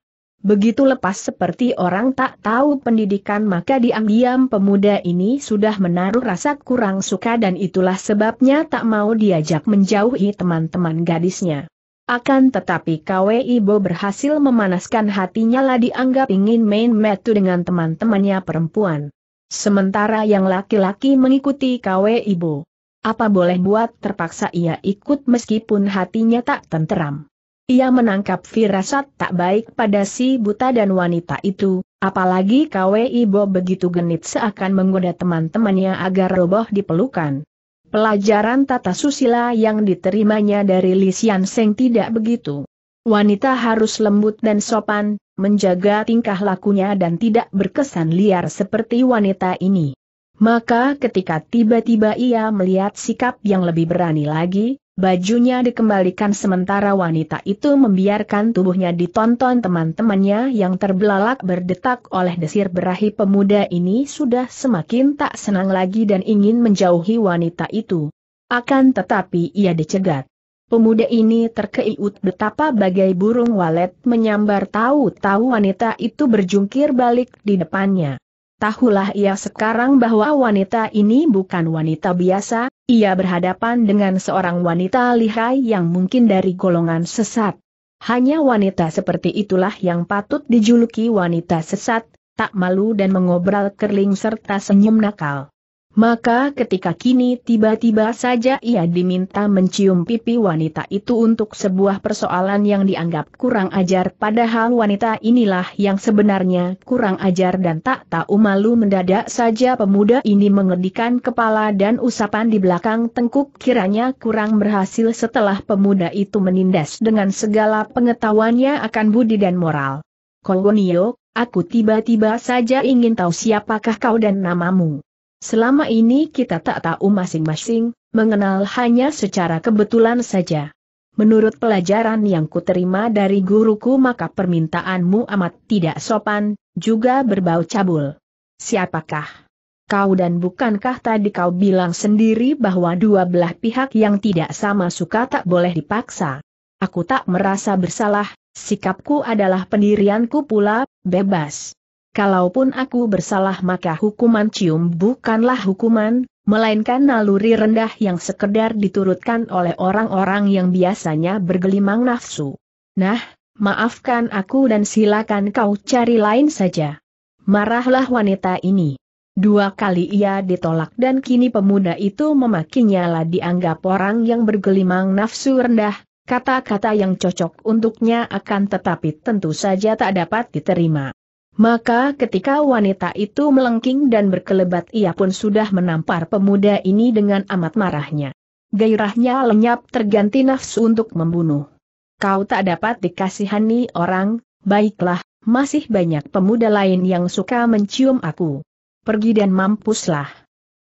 Begitu lepas seperti orang tak tahu pendidikan maka diam-diam pemuda ini sudah menaruh rasa kurang suka dan itulah sebabnya tak mau diajak menjauhi teman-teman gadisnya. Akan tetapi KWI ibu berhasil memanaskan hatinya lah dianggap ingin main metu dengan teman-temannya perempuan. Sementara yang laki-laki mengikuti kwe ibu. Apa boleh buat terpaksa ia ikut meskipun hatinya tak tenteram. Ia menangkap firasat tak baik pada si buta dan wanita itu, apalagi KWI ibu begitu genit seakan menggoda teman-temannya agar roboh dipelukan. Pelajaran tata susila yang diterimanya dari Lisian Seng tidak begitu. Wanita harus lembut dan sopan, menjaga tingkah lakunya dan tidak berkesan liar seperti wanita ini. Maka ketika tiba-tiba ia melihat sikap yang lebih berani lagi, bajunya dikembalikan sementara wanita itu membiarkan tubuhnya ditonton teman-temannya yang terbelalak berdetak oleh desir berahi pemuda ini sudah semakin tak senang lagi dan ingin menjauhi wanita itu. Akan tetapi ia dicegat. Pemuda ini terkeiut betapa bagai burung walet menyambar tahu-tahu wanita itu berjungkir balik di depannya. Tahulah ia sekarang bahwa wanita ini bukan wanita biasa, ia berhadapan dengan seorang wanita lihai yang mungkin dari golongan sesat. Hanya wanita seperti itulah yang patut dijuluki wanita sesat, tak malu dan mengobral kerling serta senyum nakal. Maka ketika kini tiba-tiba saja ia diminta mencium pipi wanita itu untuk sebuah persoalan yang dianggap kurang ajar padahal wanita inilah yang sebenarnya kurang ajar dan tak tahu malu mendadak saja pemuda ini mengedikan kepala dan usapan di belakang tengkuk kiranya kurang berhasil setelah pemuda itu menindas dengan segala pengetahuannya akan budi dan moral. Kowonio, aku tiba-tiba saja ingin tahu siapakah kau dan namamu. Selama ini kita tak tahu masing-masing, mengenal hanya secara kebetulan saja. Menurut pelajaran yang kuterima dari guruku maka permintaanmu amat tidak sopan, juga berbau cabul. Siapakah? Kau dan bukankah tadi kau bilang sendiri bahwa dua belah pihak yang tidak sama suka tak boleh dipaksa? Aku tak merasa bersalah, sikapku adalah pendirianku pula, bebas kalaupun aku bersalah maka hukuman cium bukanlah hukuman, melainkan naluri rendah yang sekedar diturutkan oleh orang-orang yang biasanya bergelimang nafsu. Nah, maafkan aku dan silakan kau cari lain saja. Marahlah wanita ini. Dua kali ia ditolak dan kini pemuda itu memakinya lah dianggap orang yang bergelimang nafsu rendah, kata-kata yang cocok untuknya akan tetapi tentu saja tak dapat diterima. Maka ketika wanita itu melengking dan berkelebat ia pun sudah menampar pemuda ini dengan amat marahnya. Gairahnya lenyap terganti nafsu untuk membunuh. Kau tak dapat dikasihani orang, baiklah, masih banyak pemuda lain yang suka mencium aku. Pergi dan mampuslah.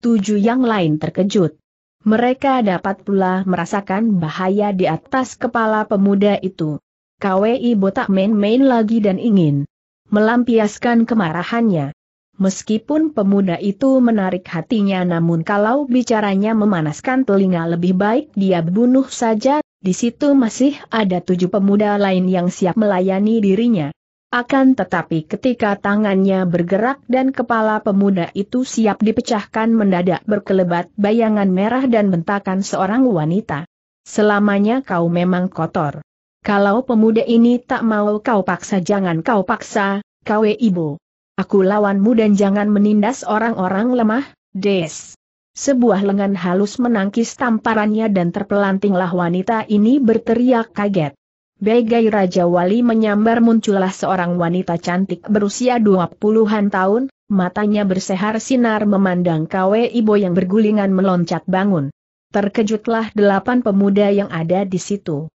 Tujuh yang lain terkejut. Mereka dapat pula merasakan bahaya di atas kepala pemuda itu. KWI botak main-main lagi dan ingin melampiaskan kemarahannya. Meskipun pemuda itu menarik hatinya namun kalau bicaranya memanaskan telinga lebih baik dia bunuh saja, di situ masih ada tujuh pemuda lain yang siap melayani dirinya. Akan tetapi ketika tangannya bergerak dan kepala pemuda itu siap dipecahkan mendadak berkelebat bayangan merah dan bentakan seorang wanita. Selamanya kau memang kotor. Kalau pemuda ini tak mau kau paksa jangan kau paksa, kau e ibu. Aku lawanmu dan jangan menindas orang-orang lemah, des. Sebuah lengan halus menangkis tamparannya dan terpelantinglah wanita ini berteriak kaget. Begai Raja Wali menyambar muncullah seorang wanita cantik berusia dua puluhan tahun, matanya bersehar sinar memandang kawe Ibo yang bergulingan meloncat bangun. Terkejutlah delapan pemuda yang ada di situ.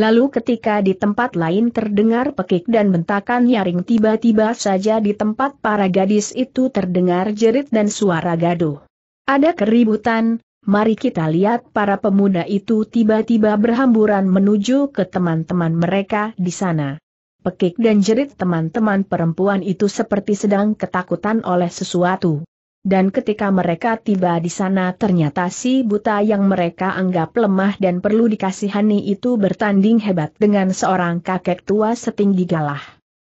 Lalu ketika di tempat lain terdengar pekik dan bentakan nyaring tiba-tiba saja di tempat para gadis itu terdengar jerit dan suara gaduh. Ada keributan, mari kita lihat para pemuda itu tiba-tiba berhamburan menuju ke teman-teman mereka di sana. Pekik dan jerit teman-teman perempuan itu seperti sedang ketakutan oleh sesuatu dan ketika mereka tiba di sana ternyata si buta yang mereka anggap lemah dan perlu dikasihani itu bertanding hebat dengan seorang kakek tua setinggi galah.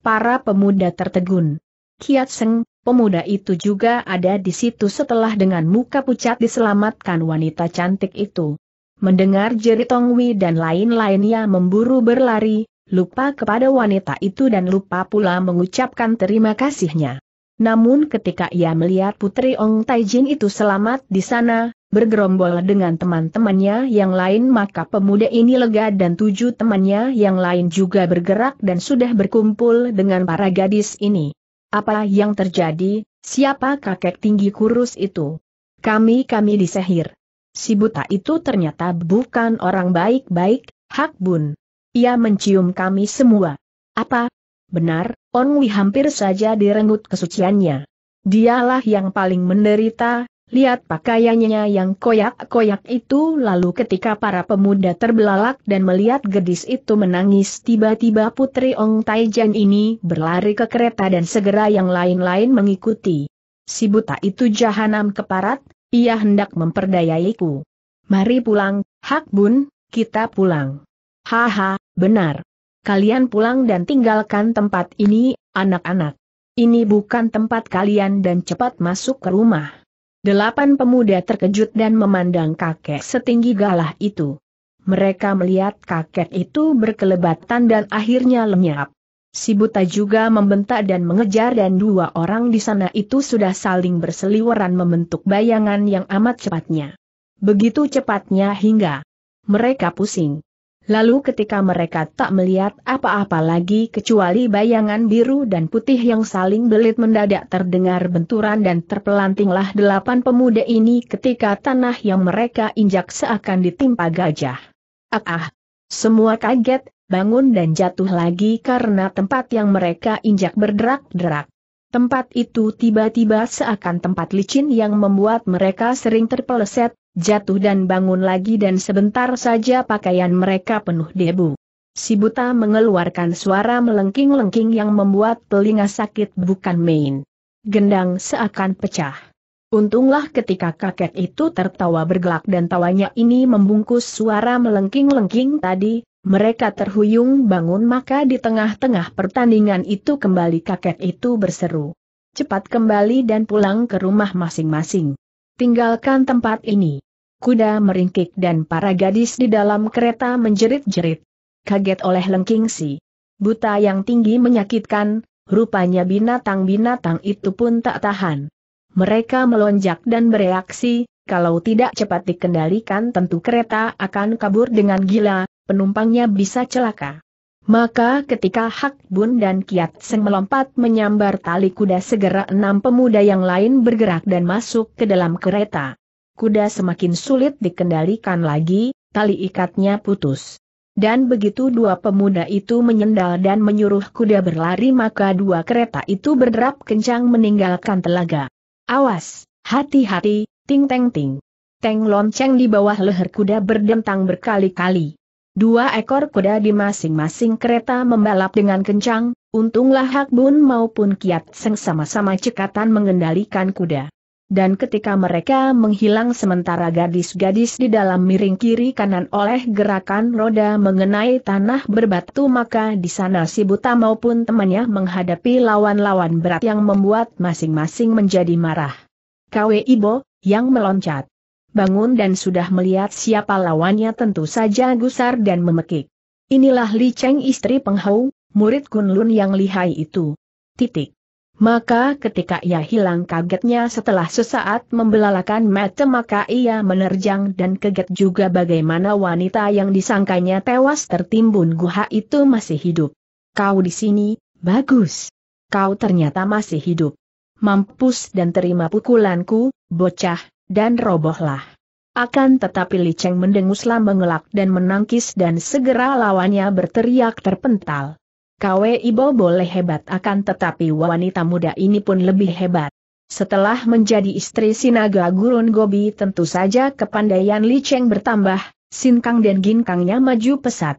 Para pemuda tertegun. Kiat Seng, pemuda itu juga ada di situ setelah dengan muka pucat diselamatkan wanita cantik itu. Mendengar jerit Tongwi dan lain-lainnya memburu berlari, lupa kepada wanita itu dan lupa pula mengucapkan terima kasihnya. Namun ketika ia melihat putri Ong Taijin itu selamat di sana, bergerombol dengan teman-temannya yang lain maka pemuda ini lega dan tujuh temannya yang lain juga bergerak dan sudah berkumpul dengan para gadis ini. Apa yang terjadi, siapa kakek tinggi kurus itu? Kami-kami disehir. Si buta itu ternyata bukan orang baik-baik, Hak Bun. Ia mencium kami semua. Apa? Benar, Onwi hampir saja direnggut kesuciannya. Dialah yang paling menderita, lihat pakaiannya yang koyak-koyak itu lalu ketika para pemuda terbelalak dan melihat gadis itu menangis tiba-tiba putri Ong Taijan ini berlari ke kereta dan segera yang lain-lain mengikuti. Si buta itu jahanam keparat, ia hendak memperdayaiku. Mari pulang, Hak Bun, kita pulang. Haha, benar kalian pulang dan tinggalkan tempat ini, anak-anak. Ini bukan tempat kalian dan cepat masuk ke rumah. Delapan pemuda terkejut dan memandang kakek setinggi galah itu. Mereka melihat kakek itu berkelebatan dan akhirnya lenyap. Si buta juga membentak dan mengejar dan dua orang di sana itu sudah saling berseliweran membentuk bayangan yang amat cepatnya. Begitu cepatnya hingga mereka pusing. Lalu ketika mereka tak melihat apa-apa lagi kecuali bayangan biru dan putih yang saling belit mendadak terdengar benturan dan terpelantinglah delapan pemuda ini ketika tanah yang mereka injak seakan ditimpa gajah. Ah, ah. Semua kaget, bangun dan jatuh lagi karena tempat yang mereka injak berderak-derak. Tempat itu tiba-tiba seakan tempat licin yang membuat mereka sering terpeleset, jatuh dan bangun lagi dan sebentar saja pakaian mereka penuh debu. Si buta mengeluarkan suara melengking-lengking yang membuat telinga sakit bukan main. Gendang seakan pecah. Untunglah ketika kakek itu tertawa bergelak dan tawanya ini membungkus suara melengking-lengking tadi, mereka terhuyung bangun maka di tengah-tengah pertandingan itu kembali kakek itu berseru. Cepat kembali dan pulang ke rumah masing-masing tinggalkan tempat ini. Kuda meringkik dan para gadis di dalam kereta menjerit-jerit. Kaget oleh Lengking Si. Buta yang tinggi menyakitkan, rupanya binatang-binatang itu pun tak tahan. Mereka melonjak dan bereaksi, kalau tidak cepat dikendalikan tentu kereta akan kabur dengan gila, penumpangnya bisa celaka. Maka ketika Hak Bun dan Kiat Seng melompat menyambar tali kuda segera enam pemuda yang lain bergerak dan masuk ke dalam kereta. Kuda semakin sulit dikendalikan lagi, tali ikatnya putus. Dan begitu dua pemuda itu menyendal dan menyuruh kuda berlari maka dua kereta itu berderap kencang meninggalkan telaga. Awas, hati-hati, ting-teng-ting. Teng lonceng di bawah leher kuda berdentang berkali-kali. Dua ekor kuda di masing-masing kereta membalap dengan kencang, untunglah Hak Bun maupun Kiat Seng sama-sama cekatan mengendalikan kuda. Dan ketika mereka menghilang sementara gadis-gadis di dalam miring kiri kanan oleh gerakan roda mengenai tanah berbatu maka di sana si buta maupun temannya menghadapi lawan-lawan berat yang membuat masing-masing menjadi marah. Kwe Ibo, yang meloncat bangun dan sudah melihat siapa lawannya tentu saja gusar dan memekik. Inilah Li Cheng istri Penghau, murid Kunlun yang lihai itu. Titik. Maka ketika ia hilang kagetnya setelah sesaat membelalakan mata maka ia menerjang dan kaget juga bagaimana wanita yang disangkanya tewas tertimbun guha itu masih hidup. Kau di sini, bagus. Kau ternyata masih hidup. Mampus dan terima pukulanku, bocah, dan robohlah. Akan tetapi Li Cheng mendenguslah mengelak dan menangkis dan segera lawannya berteriak terpental. Kwe Ibo boleh hebat akan tetapi wanita muda ini pun lebih hebat. Setelah menjadi istri Sinaga Gurun Gobi tentu saja kepandaian Li Cheng bertambah, Sin dan Gin Kangnya maju pesat.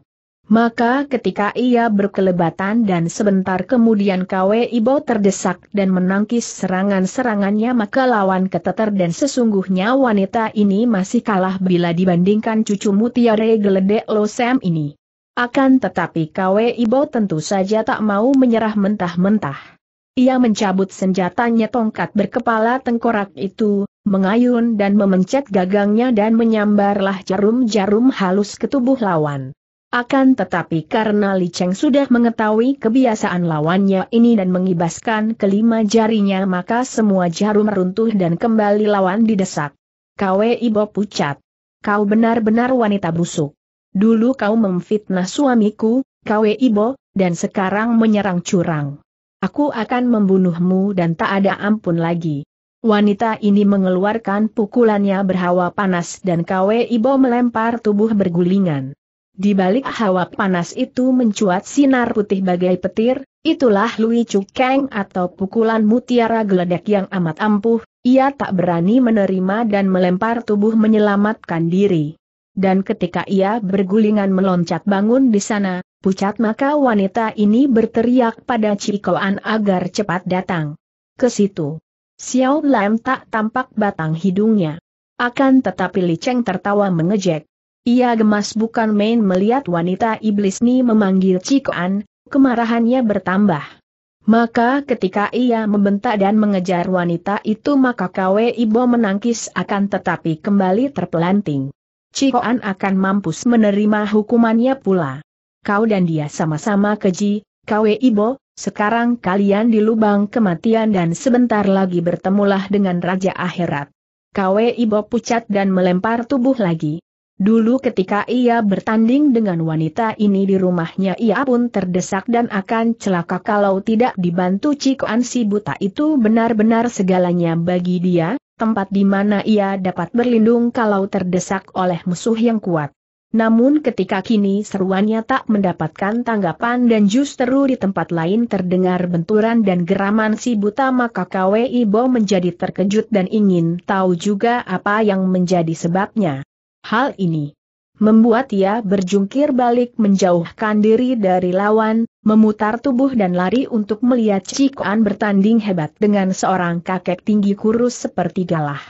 Maka ketika ia berkelebatan dan sebentar kemudian Kwe Ibo terdesak dan menangkis serangan-serangannya maka lawan keteter dan sesungguhnya wanita ini masih kalah bila dibandingkan cucu mutiare geledek Lo ini. Akan tetapi Kwe Ibo tentu saja tak mau menyerah mentah-mentah. Ia mencabut senjatanya tongkat berkepala tengkorak itu, mengayun dan memencet gagangnya dan menyambarlah jarum-jarum halus ke tubuh lawan. Akan tetapi karena Li Cheng sudah mengetahui kebiasaan lawannya ini dan mengibaskan kelima jarinya maka semua jarum runtuh dan kembali lawan didesak. Kwe Ibo pucat. Kau benar-benar wanita busuk. Dulu kau memfitnah suamiku, Kwe Ibo, dan sekarang menyerang curang. Aku akan membunuhmu dan tak ada ampun lagi. Wanita ini mengeluarkan pukulannya berhawa panas dan Kwe Ibo melempar tubuh bergulingan. Di balik hawa panas itu mencuat sinar putih bagai petir, itulah Lui Cukeng atau pukulan mutiara geledek yang amat ampuh, ia tak berani menerima dan melempar tubuh menyelamatkan diri. Dan ketika ia bergulingan meloncat bangun di sana, pucat maka wanita ini berteriak pada Cikoan agar cepat datang. Ke situ. Xiao Lam tak tampak batang hidungnya. Akan tetapi Li Cheng tertawa mengejek. Ia gemas bukan main melihat wanita iblis ini memanggil Cikoan, kemarahannya bertambah. Maka ketika ia membentak dan mengejar wanita itu maka Kwe Ibo menangkis akan tetapi kembali terpelanting. Cikoan akan mampus menerima hukumannya pula. Kau dan dia sama-sama keji, Kwe Ibo, sekarang kalian di lubang kematian dan sebentar lagi bertemulah dengan Raja Akhirat. Kwe Ibo pucat dan melempar tubuh lagi. Dulu ketika ia bertanding dengan wanita ini di rumahnya ia pun terdesak dan akan celaka kalau tidak dibantu Cikuan si buta itu benar-benar segalanya bagi dia, tempat di mana ia dapat berlindung kalau terdesak oleh musuh yang kuat. Namun ketika kini seruannya tak mendapatkan tanggapan dan justru di tempat lain terdengar benturan dan geraman si buta maka kwi bo menjadi terkejut dan ingin tahu juga apa yang menjadi sebabnya. Hal ini membuat ia berjungkir balik menjauhkan diri dari lawan, memutar tubuh dan lari untuk melihat Cikuan bertanding hebat dengan seorang kakek tinggi kurus seperti galah.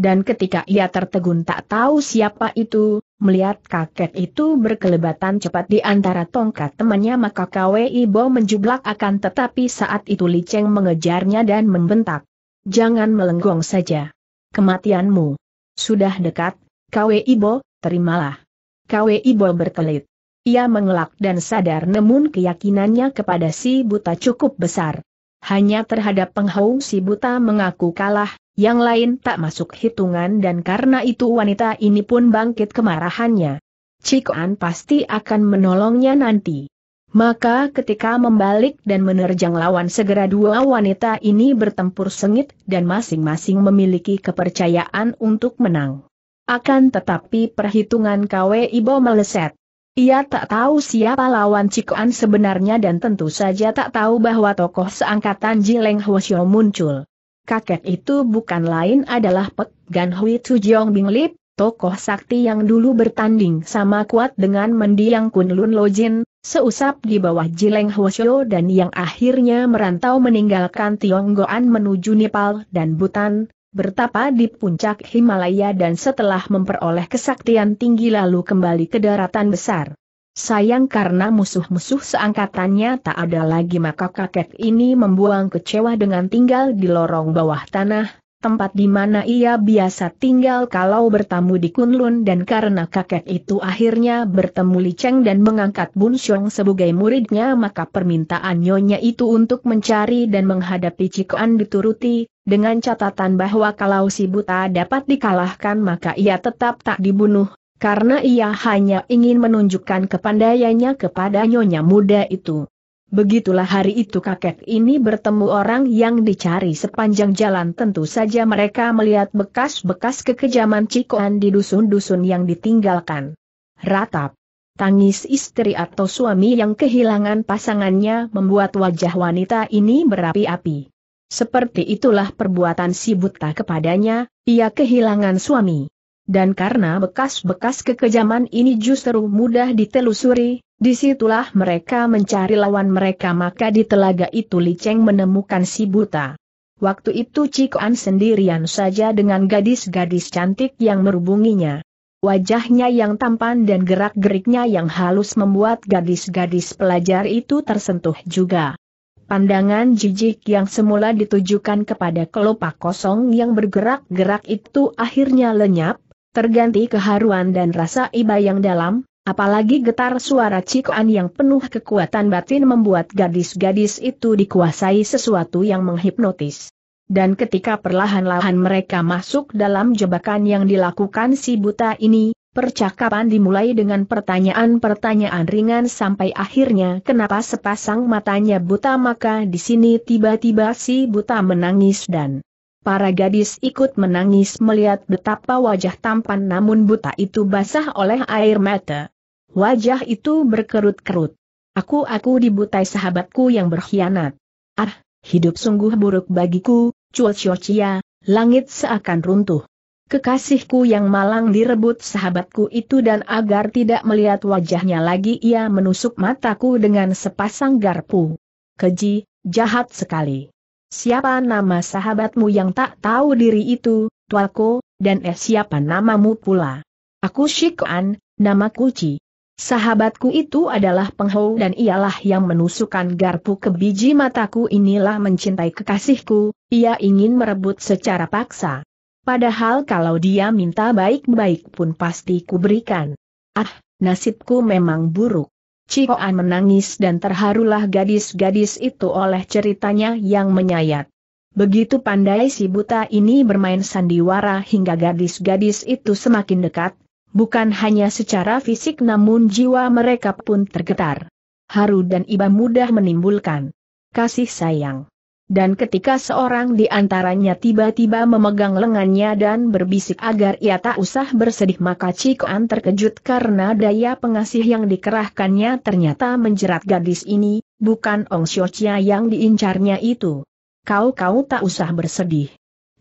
Dan ketika ia tertegun tak tahu siapa itu, melihat kakek itu berkelebatan cepat di antara tongkat temannya maka Kwe Ibo menjublak akan tetapi saat itu Liceng mengejarnya dan membentak. Jangan melenggong saja. Kematianmu. Sudah dekat, Kwe Ibo, terimalah. Kwe Ibo berkelit. Ia mengelak dan sadar namun keyakinannya kepada si buta cukup besar. Hanya terhadap penghau si buta mengaku kalah, yang lain tak masuk hitungan dan karena itu wanita ini pun bangkit kemarahannya. Cikuan pasti akan menolongnya nanti. Maka ketika membalik dan menerjang lawan segera dua wanita ini bertempur sengit dan masing-masing memiliki kepercayaan untuk menang. Akan tetapi perhitungan KW Ibo meleset. Ia tak tahu siapa lawan Cikuan sebenarnya dan tentu saja tak tahu bahwa tokoh seangkatan Jileng Hwasyo muncul. Kakek itu bukan lain adalah Pek Gan Hui Jiong Bing Lip, tokoh sakti yang dulu bertanding sama kuat dengan mendiang kun Kunlun Lojin, seusap di bawah Jileng Hwasyo dan yang akhirnya merantau meninggalkan Tionggoan menuju Nepal dan butan bertapa di puncak Himalaya dan setelah memperoleh kesaktian tinggi lalu kembali ke daratan besar. Sayang karena musuh-musuh seangkatannya tak ada lagi maka kakek ini membuang kecewa dengan tinggal di lorong bawah tanah, tempat di mana ia biasa tinggal kalau bertamu di Kunlun dan karena kakek itu akhirnya bertemu Li Cheng dan mengangkat Bun Xiong sebagai muridnya maka permintaan nyonya itu untuk mencari dan menghadapi Cikuan dituruti, dengan catatan bahwa kalau si buta dapat dikalahkan maka ia tetap tak dibunuh, karena ia hanya ingin menunjukkan kepandaiannya kepada nyonya muda itu. Begitulah hari itu kakek ini bertemu orang yang dicari sepanjang jalan tentu saja mereka melihat bekas-bekas kekejaman cikoan di dusun-dusun yang ditinggalkan. Ratap. Tangis istri atau suami yang kehilangan pasangannya membuat wajah wanita ini berapi-api. Seperti itulah perbuatan si buta kepadanya, ia kehilangan suami dan karena bekas-bekas kekejaman ini justru mudah ditelusuri, disitulah mereka mencari lawan mereka maka di telaga itu Li Cheng menemukan si buta. Waktu itu Cikoan sendirian saja dengan gadis-gadis cantik yang merubunginya. Wajahnya yang tampan dan gerak-geriknya yang halus membuat gadis-gadis pelajar itu tersentuh juga. Pandangan jijik yang semula ditujukan kepada kelopak kosong yang bergerak-gerak itu akhirnya lenyap, Terganti keharuan dan rasa iba yang dalam, apalagi getar suara cikuan yang penuh kekuatan batin membuat gadis-gadis itu dikuasai sesuatu yang menghipnotis. Dan ketika perlahan-lahan mereka masuk dalam jebakan yang dilakukan si buta ini, percakapan dimulai dengan pertanyaan-pertanyaan ringan sampai akhirnya kenapa sepasang matanya buta maka di sini tiba-tiba si buta menangis dan Para gadis ikut menangis melihat betapa wajah tampan namun buta itu basah oleh air mata. Wajah itu berkerut-kerut. Aku-aku dibutai sahabatku yang berkhianat. Ah, hidup sungguh buruk bagiku, cuel cia, langit seakan runtuh. Kekasihku yang malang direbut sahabatku itu dan agar tidak melihat wajahnya lagi ia menusuk mataku dengan sepasang garpu. Keji, jahat sekali. Siapa nama sahabatmu yang tak tahu diri itu, Tualko, dan eh siapa namamu pula? Aku Shikuan, nama Kuci. Sahabatku itu adalah penghou dan ialah yang menusukkan garpu ke biji mataku inilah mencintai kekasihku, ia ingin merebut secara paksa. Padahal kalau dia minta baik-baik pun pasti kuberikan. Ah, nasibku memang buruk. Cik oh. menangis dan terharulah gadis-gadis itu oleh ceritanya yang menyayat. Begitu pandai si buta ini bermain sandiwara hingga gadis-gadis itu semakin dekat, bukan hanya secara fisik namun jiwa mereka pun tergetar. Haru dan iba mudah menimbulkan kasih sayang dan ketika seorang di antaranya tiba-tiba memegang lengannya dan berbisik agar ia tak usah bersedih maka Cikoan terkejut karena daya pengasih yang dikerahkannya ternyata menjerat gadis ini, bukan Ong Chia yang diincarnya itu. Kau-kau tak usah bersedih.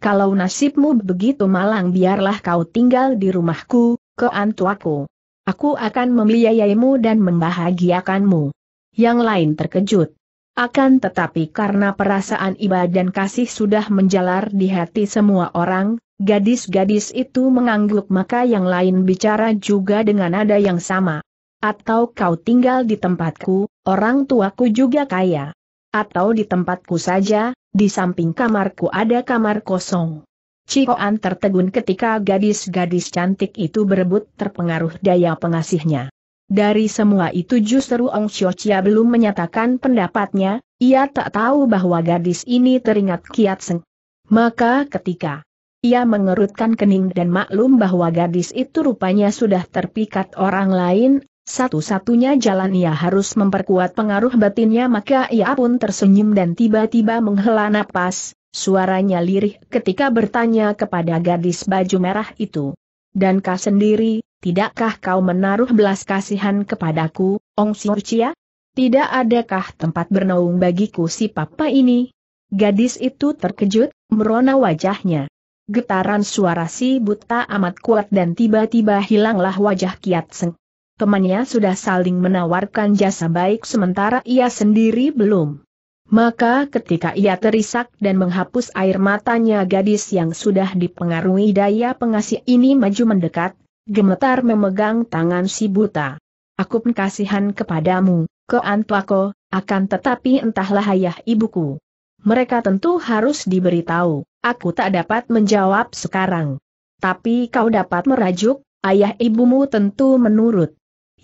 Kalau nasibmu begitu malang biarlah kau tinggal di rumahku, keantuaku. Aku akan membiayaimu dan membahagiakanmu. Yang lain terkejut. Akan tetapi karena perasaan iba dan kasih sudah menjalar di hati semua orang, gadis-gadis itu mengangguk maka yang lain bicara juga dengan nada yang sama. Atau kau tinggal di tempatku, orang tuaku juga kaya. Atau di tempatku saja, di samping kamarku ada kamar kosong. Cikoan tertegun ketika gadis-gadis cantik itu berebut terpengaruh daya pengasihnya. Dari semua itu justru Ong Chia belum menyatakan pendapatnya, ia tak tahu bahwa gadis ini teringat Kiat Seng. Maka ketika ia mengerutkan kening dan maklum bahwa gadis itu rupanya sudah terpikat orang lain, satu-satunya jalan ia harus memperkuat pengaruh batinnya maka ia pun tersenyum dan tiba-tiba menghela napas, suaranya lirih ketika bertanya kepada gadis baju merah itu. Dan kau sendiri, Tidakkah kau menaruh belas kasihan kepadaku, Ong Xiuqia? Tidak adakah tempat bernaung bagiku si papa ini? Gadis itu terkejut, merona wajahnya. Getaran suara si buta amat kuat dan tiba-tiba hilanglah wajah Kiat Seng. Temannya sudah saling menawarkan jasa baik sementara ia sendiri belum. Maka ketika ia terisak dan menghapus air matanya gadis yang sudah dipengaruhi daya pengasih ini maju mendekat, Gemetar memegang tangan si buta. Aku pun kasihan kepadamu, ke antuako, akan tetapi entahlah ayah ibuku. Mereka tentu harus diberitahu, aku tak dapat menjawab sekarang. Tapi kau dapat merajuk, ayah ibumu tentu menurut.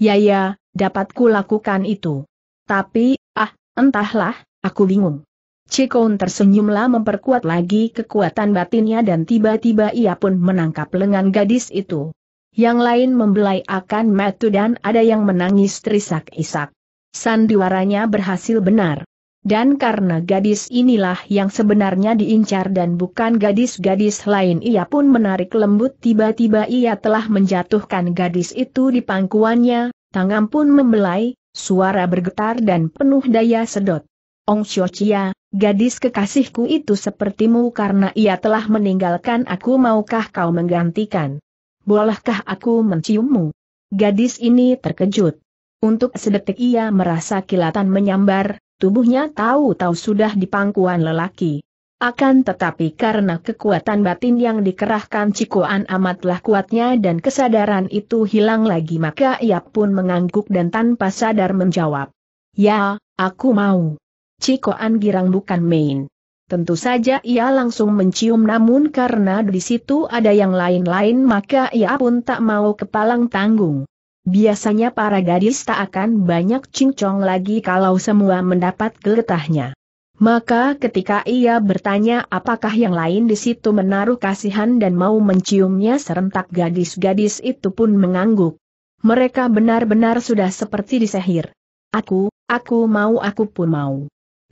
Ya ya, dapat kulakukan itu. Tapi, ah, entahlah, aku bingung. Cikon tersenyumlah memperkuat lagi kekuatan batinnya dan tiba-tiba ia pun menangkap lengan gadis itu yang lain membelai akan metu dan ada yang menangis terisak-isak. Sandiwaranya berhasil benar. Dan karena gadis inilah yang sebenarnya diincar dan bukan gadis-gadis lain ia pun menarik lembut tiba-tiba ia telah menjatuhkan gadis itu di pangkuannya, tangan pun membelai, suara bergetar dan penuh daya sedot. Ong Xiochia, gadis kekasihku itu sepertimu karena ia telah meninggalkan aku maukah kau menggantikan? bolehkah aku menciummu? Gadis ini terkejut. Untuk sedetik ia merasa kilatan menyambar, tubuhnya tahu-tahu sudah di pangkuan lelaki. Akan tetapi karena kekuatan batin yang dikerahkan Cikoan amatlah kuatnya dan kesadaran itu hilang lagi maka ia pun mengangguk dan tanpa sadar menjawab. Ya, aku mau. Cikoan girang bukan main. Tentu saja ia langsung mencium namun karena di situ ada yang lain-lain maka ia pun tak mau kepalang tanggung. Biasanya para gadis tak akan banyak cincong lagi kalau semua mendapat geletahnya. Maka ketika ia bertanya apakah yang lain di situ menaruh kasihan dan mau menciumnya serentak gadis-gadis itu pun mengangguk. Mereka benar-benar sudah seperti disehir. Aku, aku mau aku pun mau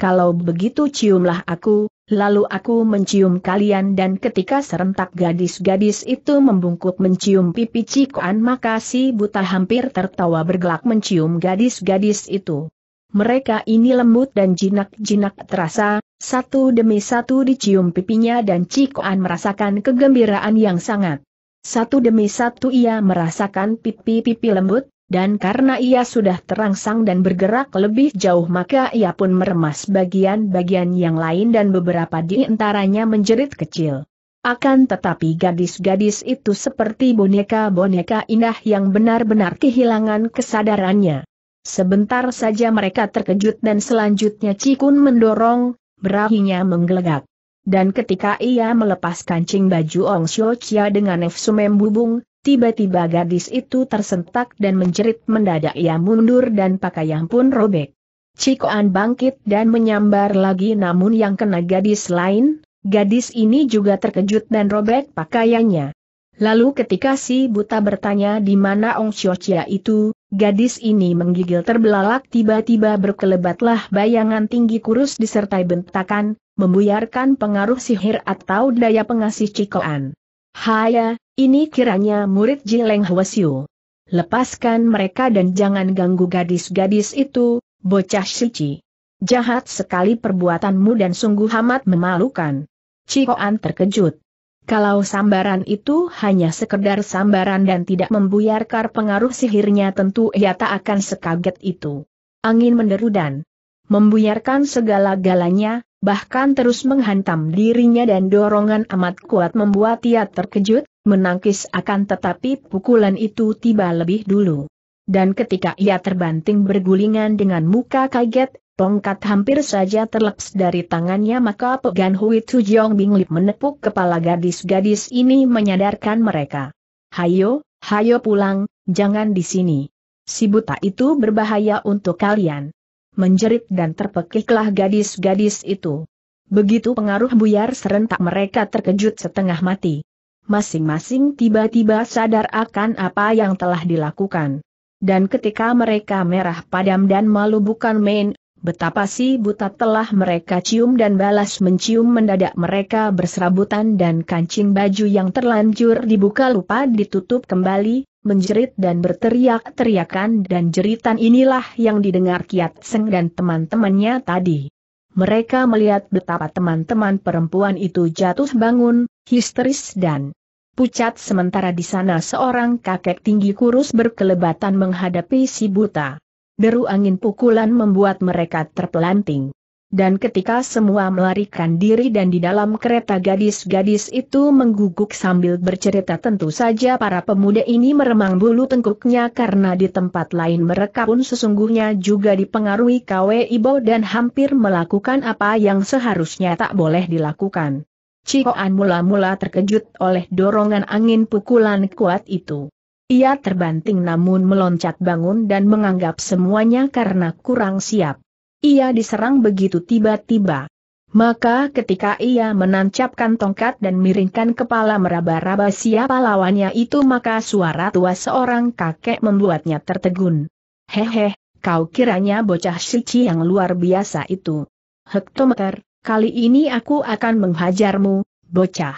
kalau begitu ciumlah aku, lalu aku mencium kalian dan ketika serentak gadis-gadis itu membungkuk mencium pipi Cikoan maka si buta hampir tertawa bergelak mencium gadis-gadis itu. Mereka ini lembut dan jinak-jinak terasa, satu demi satu dicium pipinya dan Cikoan merasakan kegembiraan yang sangat. Satu demi satu ia merasakan pipi-pipi lembut, dan karena ia sudah terangsang dan bergerak lebih jauh maka ia pun meremas bagian-bagian yang lain dan beberapa di antaranya menjerit kecil. Akan tetapi gadis-gadis itu seperti boneka-boneka indah yang benar-benar kehilangan kesadarannya. Sebentar saja mereka terkejut dan selanjutnya Cikun mendorong, berahinya menggelegak. Dan ketika ia melepas kancing baju Ong Xiao dengan nafsu membubung, Tiba-tiba gadis itu tersentak dan menjerit mendadak ia mundur dan pakaian pun robek. Cikoan bangkit dan menyambar lagi namun yang kena gadis lain, gadis ini juga terkejut dan robek pakaiannya. Lalu ketika si buta bertanya di mana Ong Xiochia itu, gadis ini menggigil terbelalak tiba-tiba berkelebatlah bayangan tinggi kurus disertai bentakan, membuyarkan pengaruh sihir atau daya pengasih Cikoan. Haya, ini kiranya murid Jileng Hwasyu. Lepaskan mereka dan jangan ganggu gadis-gadis itu, bocah suci. Jahat sekali perbuatanmu dan sungguh amat memalukan. Cikoan terkejut. Kalau sambaran itu hanya sekedar sambaran dan tidak membuyarkan pengaruh sihirnya tentu ia tak akan sekaget itu. Angin menderu dan membuyarkan segala galanya, bahkan terus menghantam dirinya dan dorongan amat kuat membuat ia terkejut, menangkis akan tetapi pukulan itu tiba lebih dulu. Dan ketika ia terbanting bergulingan dengan muka kaget, tongkat hampir saja terlepas dari tangannya maka Pegan Hui Jong Binglip menepuk kepala gadis-gadis ini menyadarkan mereka. Hayo, hayo pulang, jangan di sini. Si buta itu berbahaya untuk kalian menjerit dan terpekiklah gadis-gadis itu. Begitu pengaruh buyar serentak mereka terkejut setengah mati. Masing-masing tiba-tiba sadar akan apa yang telah dilakukan. Dan ketika mereka merah padam dan malu bukan main, Betapa si buta telah mereka cium dan balas mencium mendadak mereka berserabutan dan kancing baju yang terlanjur dibuka lupa ditutup kembali, menjerit dan berteriak-teriakan dan jeritan inilah yang didengar Kiat Seng dan teman-temannya tadi. Mereka melihat betapa teman-teman perempuan itu jatuh bangun, histeris dan pucat sementara di sana seorang kakek tinggi kurus berkelebatan menghadapi si buta deru angin pukulan membuat mereka terpelanting. Dan ketika semua melarikan diri dan di dalam kereta gadis-gadis itu mengguguk sambil bercerita tentu saja para pemuda ini meremang bulu tengkuknya karena di tempat lain mereka pun sesungguhnya juga dipengaruhi KW Ibo dan hampir melakukan apa yang seharusnya tak boleh dilakukan. Cikoan mula-mula terkejut oleh dorongan angin pukulan kuat itu. Ia terbanting namun meloncat bangun dan menganggap semuanya karena kurang siap. Ia diserang begitu tiba-tiba. Maka ketika ia menancapkan tongkat dan miringkan kepala meraba-raba siapa lawannya itu maka suara tua seorang kakek membuatnya tertegun. Hehe, kau kiranya bocah sici yang luar biasa itu. Hektometer, kali ini aku akan menghajarmu, bocah.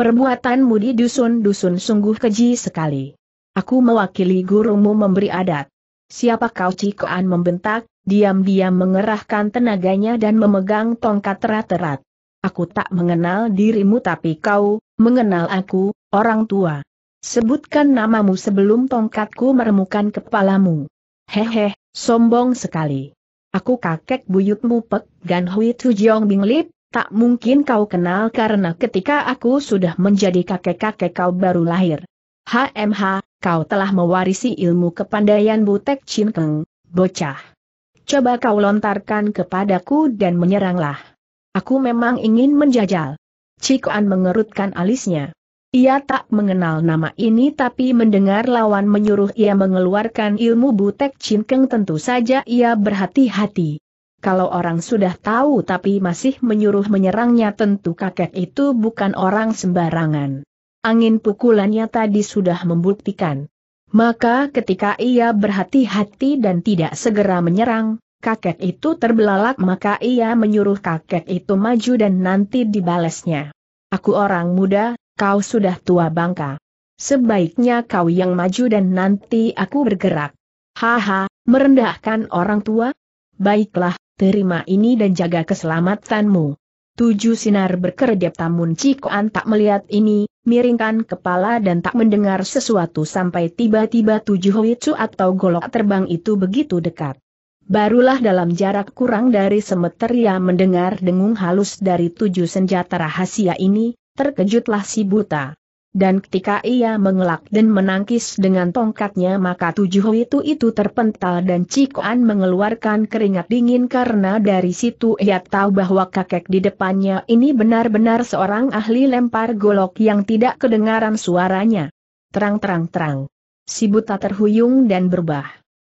Perbuatanmu di dusun-dusun sungguh keji sekali. Aku mewakili gurumu memberi adat. Siapa kau Cikoan membentak, diam-diam mengerahkan tenaganya dan memegang tongkat terat-terat. Aku tak mengenal dirimu tapi kau, mengenal aku, orang tua. Sebutkan namamu sebelum tongkatku meremukan kepalamu. Hehe, sombong sekali. Aku kakek buyutmu Pek Gan Hui Tujong Bing Lip, tak mungkin kau kenal karena ketika aku sudah menjadi kakek-kakek kau baru lahir. HMH, kau telah mewarisi ilmu kepandaian Butek Cinkeng, bocah. Coba kau lontarkan kepadaku dan menyeranglah. Aku memang ingin menjajal. Cikoan mengerutkan alisnya. Ia tak mengenal nama ini tapi mendengar lawan menyuruh ia mengeluarkan ilmu Butek Cinkeng tentu saja ia berhati-hati. Kalau orang sudah tahu tapi masih menyuruh menyerangnya tentu kakek itu bukan orang sembarangan. Angin pukulannya tadi sudah membuktikan. Maka ketika ia berhati-hati dan tidak segera menyerang, kakek itu terbelalak maka ia menyuruh kakek itu maju dan nanti dibalasnya. Aku orang muda, kau sudah tua bangka. Sebaiknya kau yang maju dan nanti aku bergerak. Haha, merendahkan orang tua? Baiklah, terima ini dan jaga keselamatanmu. Tujuh sinar berkedip tamun Cikoan tak melihat ini, miringkan kepala dan tak mendengar sesuatu sampai tiba-tiba tujuh wicu atau golok terbang itu begitu dekat. Barulah dalam jarak kurang dari semeter ia mendengar dengung halus dari tujuh senjata rahasia ini, terkejutlah si buta dan ketika ia mengelak dan menangkis dengan tongkatnya maka tujuh itu itu terpental dan Cikoan mengeluarkan keringat dingin karena dari situ ia tahu bahwa kakek di depannya ini benar-benar seorang ahli lempar golok yang tidak kedengaran suaranya. Terang-terang-terang. Si buta terhuyung dan berbah.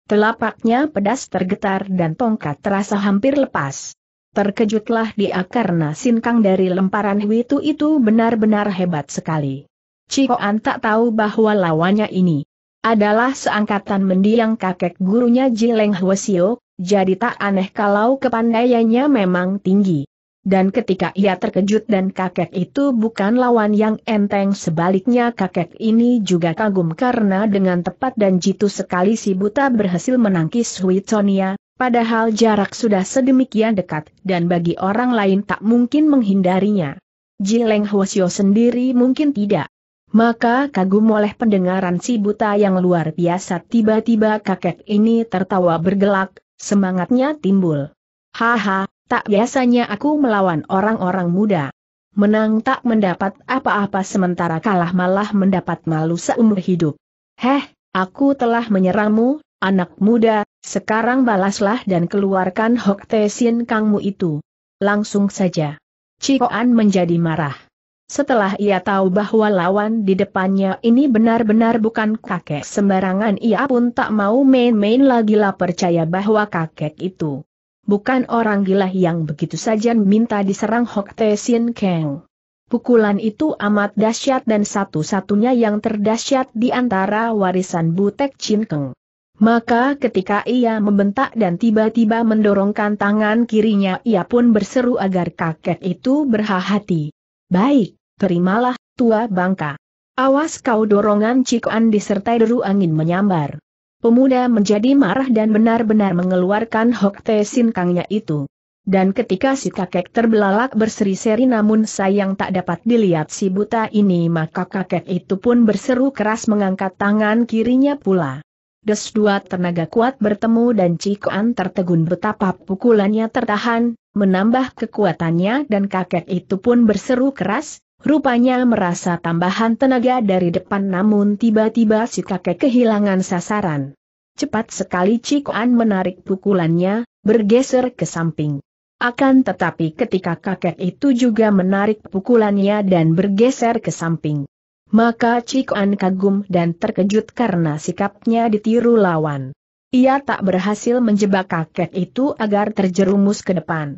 Telapaknya pedas tergetar dan tongkat terasa hampir lepas. Terkejutlah dia karena sinkang dari lemparan itu itu benar-benar hebat sekali. Cikoan tak tahu bahwa lawannya ini adalah seangkatan mendiang kakek gurunya Jileng Huasio, jadi tak aneh kalau kepandaiannya memang tinggi. Dan ketika ia terkejut dan kakek itu bukan lawan yang enteng sebaliknya kakek ini juga kagum karena dengan tepat dan jitu sekali si buta berhasil menangkis Huitonia, padahal jarak sudah sedemikian dekat dan bagi orang lain tak mungkin menghindarinya. Jileng Huasio sendiri mungkin tidak. Maka kagum oleh pendengaran si buta yang luar biasa tiba-tiba kakek ini tertawa bergelak, semangatnya timbul. Haha, tak biasanya aku melawan orang-orang muda. Menang tak mendapat apa-apa sementara kalah malah mendapat malu seumur hidup. Heh, aku telah menyerangmu, anak muda, sekarang balaslah dan keluarkan Hok Tesin Kangmu itu. Langsung saja. Cikoan menjadi marah. Setelah ia tahu bahwa lawan di depannya ini benar-benar bukan kakek sembarangan ia pun tak mau main-main lagi lah percaya bahwa kakek itu bukan orang gila yang begitu saja minta diserang Hok Te Sin Kang. Pukulan itu amat dahsyat dan satu-satunya yang terdahsyat di antara warisan Butek Chin Keng. Maka ketika ia membentak dan tiba-tiba mendorongkan tangan kirinya ia pun berseru agar kakek itu berhati-hati. Baik, terimalah, tua bangka. Awas kau dorongan cikuan disertai deru angin menyambar. Pemuda menjadi marah dan benar-benar mengeluarkan hokte sinkangnya itu. Dan ketika si kakek terbelalak berseri-seri namun sayang tak dapat dilihat si buta ini maka kakek itu pun berseru keras mengangkat tangan kirinya pula. Des dua tenaga kuat bertemu dan Cikuan tertegun betapa pukulannya tertahan, menambah kekuatannya dan kakek itu pun berseru keras, Rupanya merasa tambahan tenaga dari depan namun tiba-tiba si kakek kehilangan sasaran. Cepat sekali Cikuan menarik pukulannya, bergeser ke samping. Akan tetapi ketika kakek itu juga menarik pukulannya dan bergeser ke samping. Maka Cikuan kagum dan terkejut karena sikapnya ditiru lawan. Ia tak berhasil menjebak kakek itu agar terjerumus ke depan.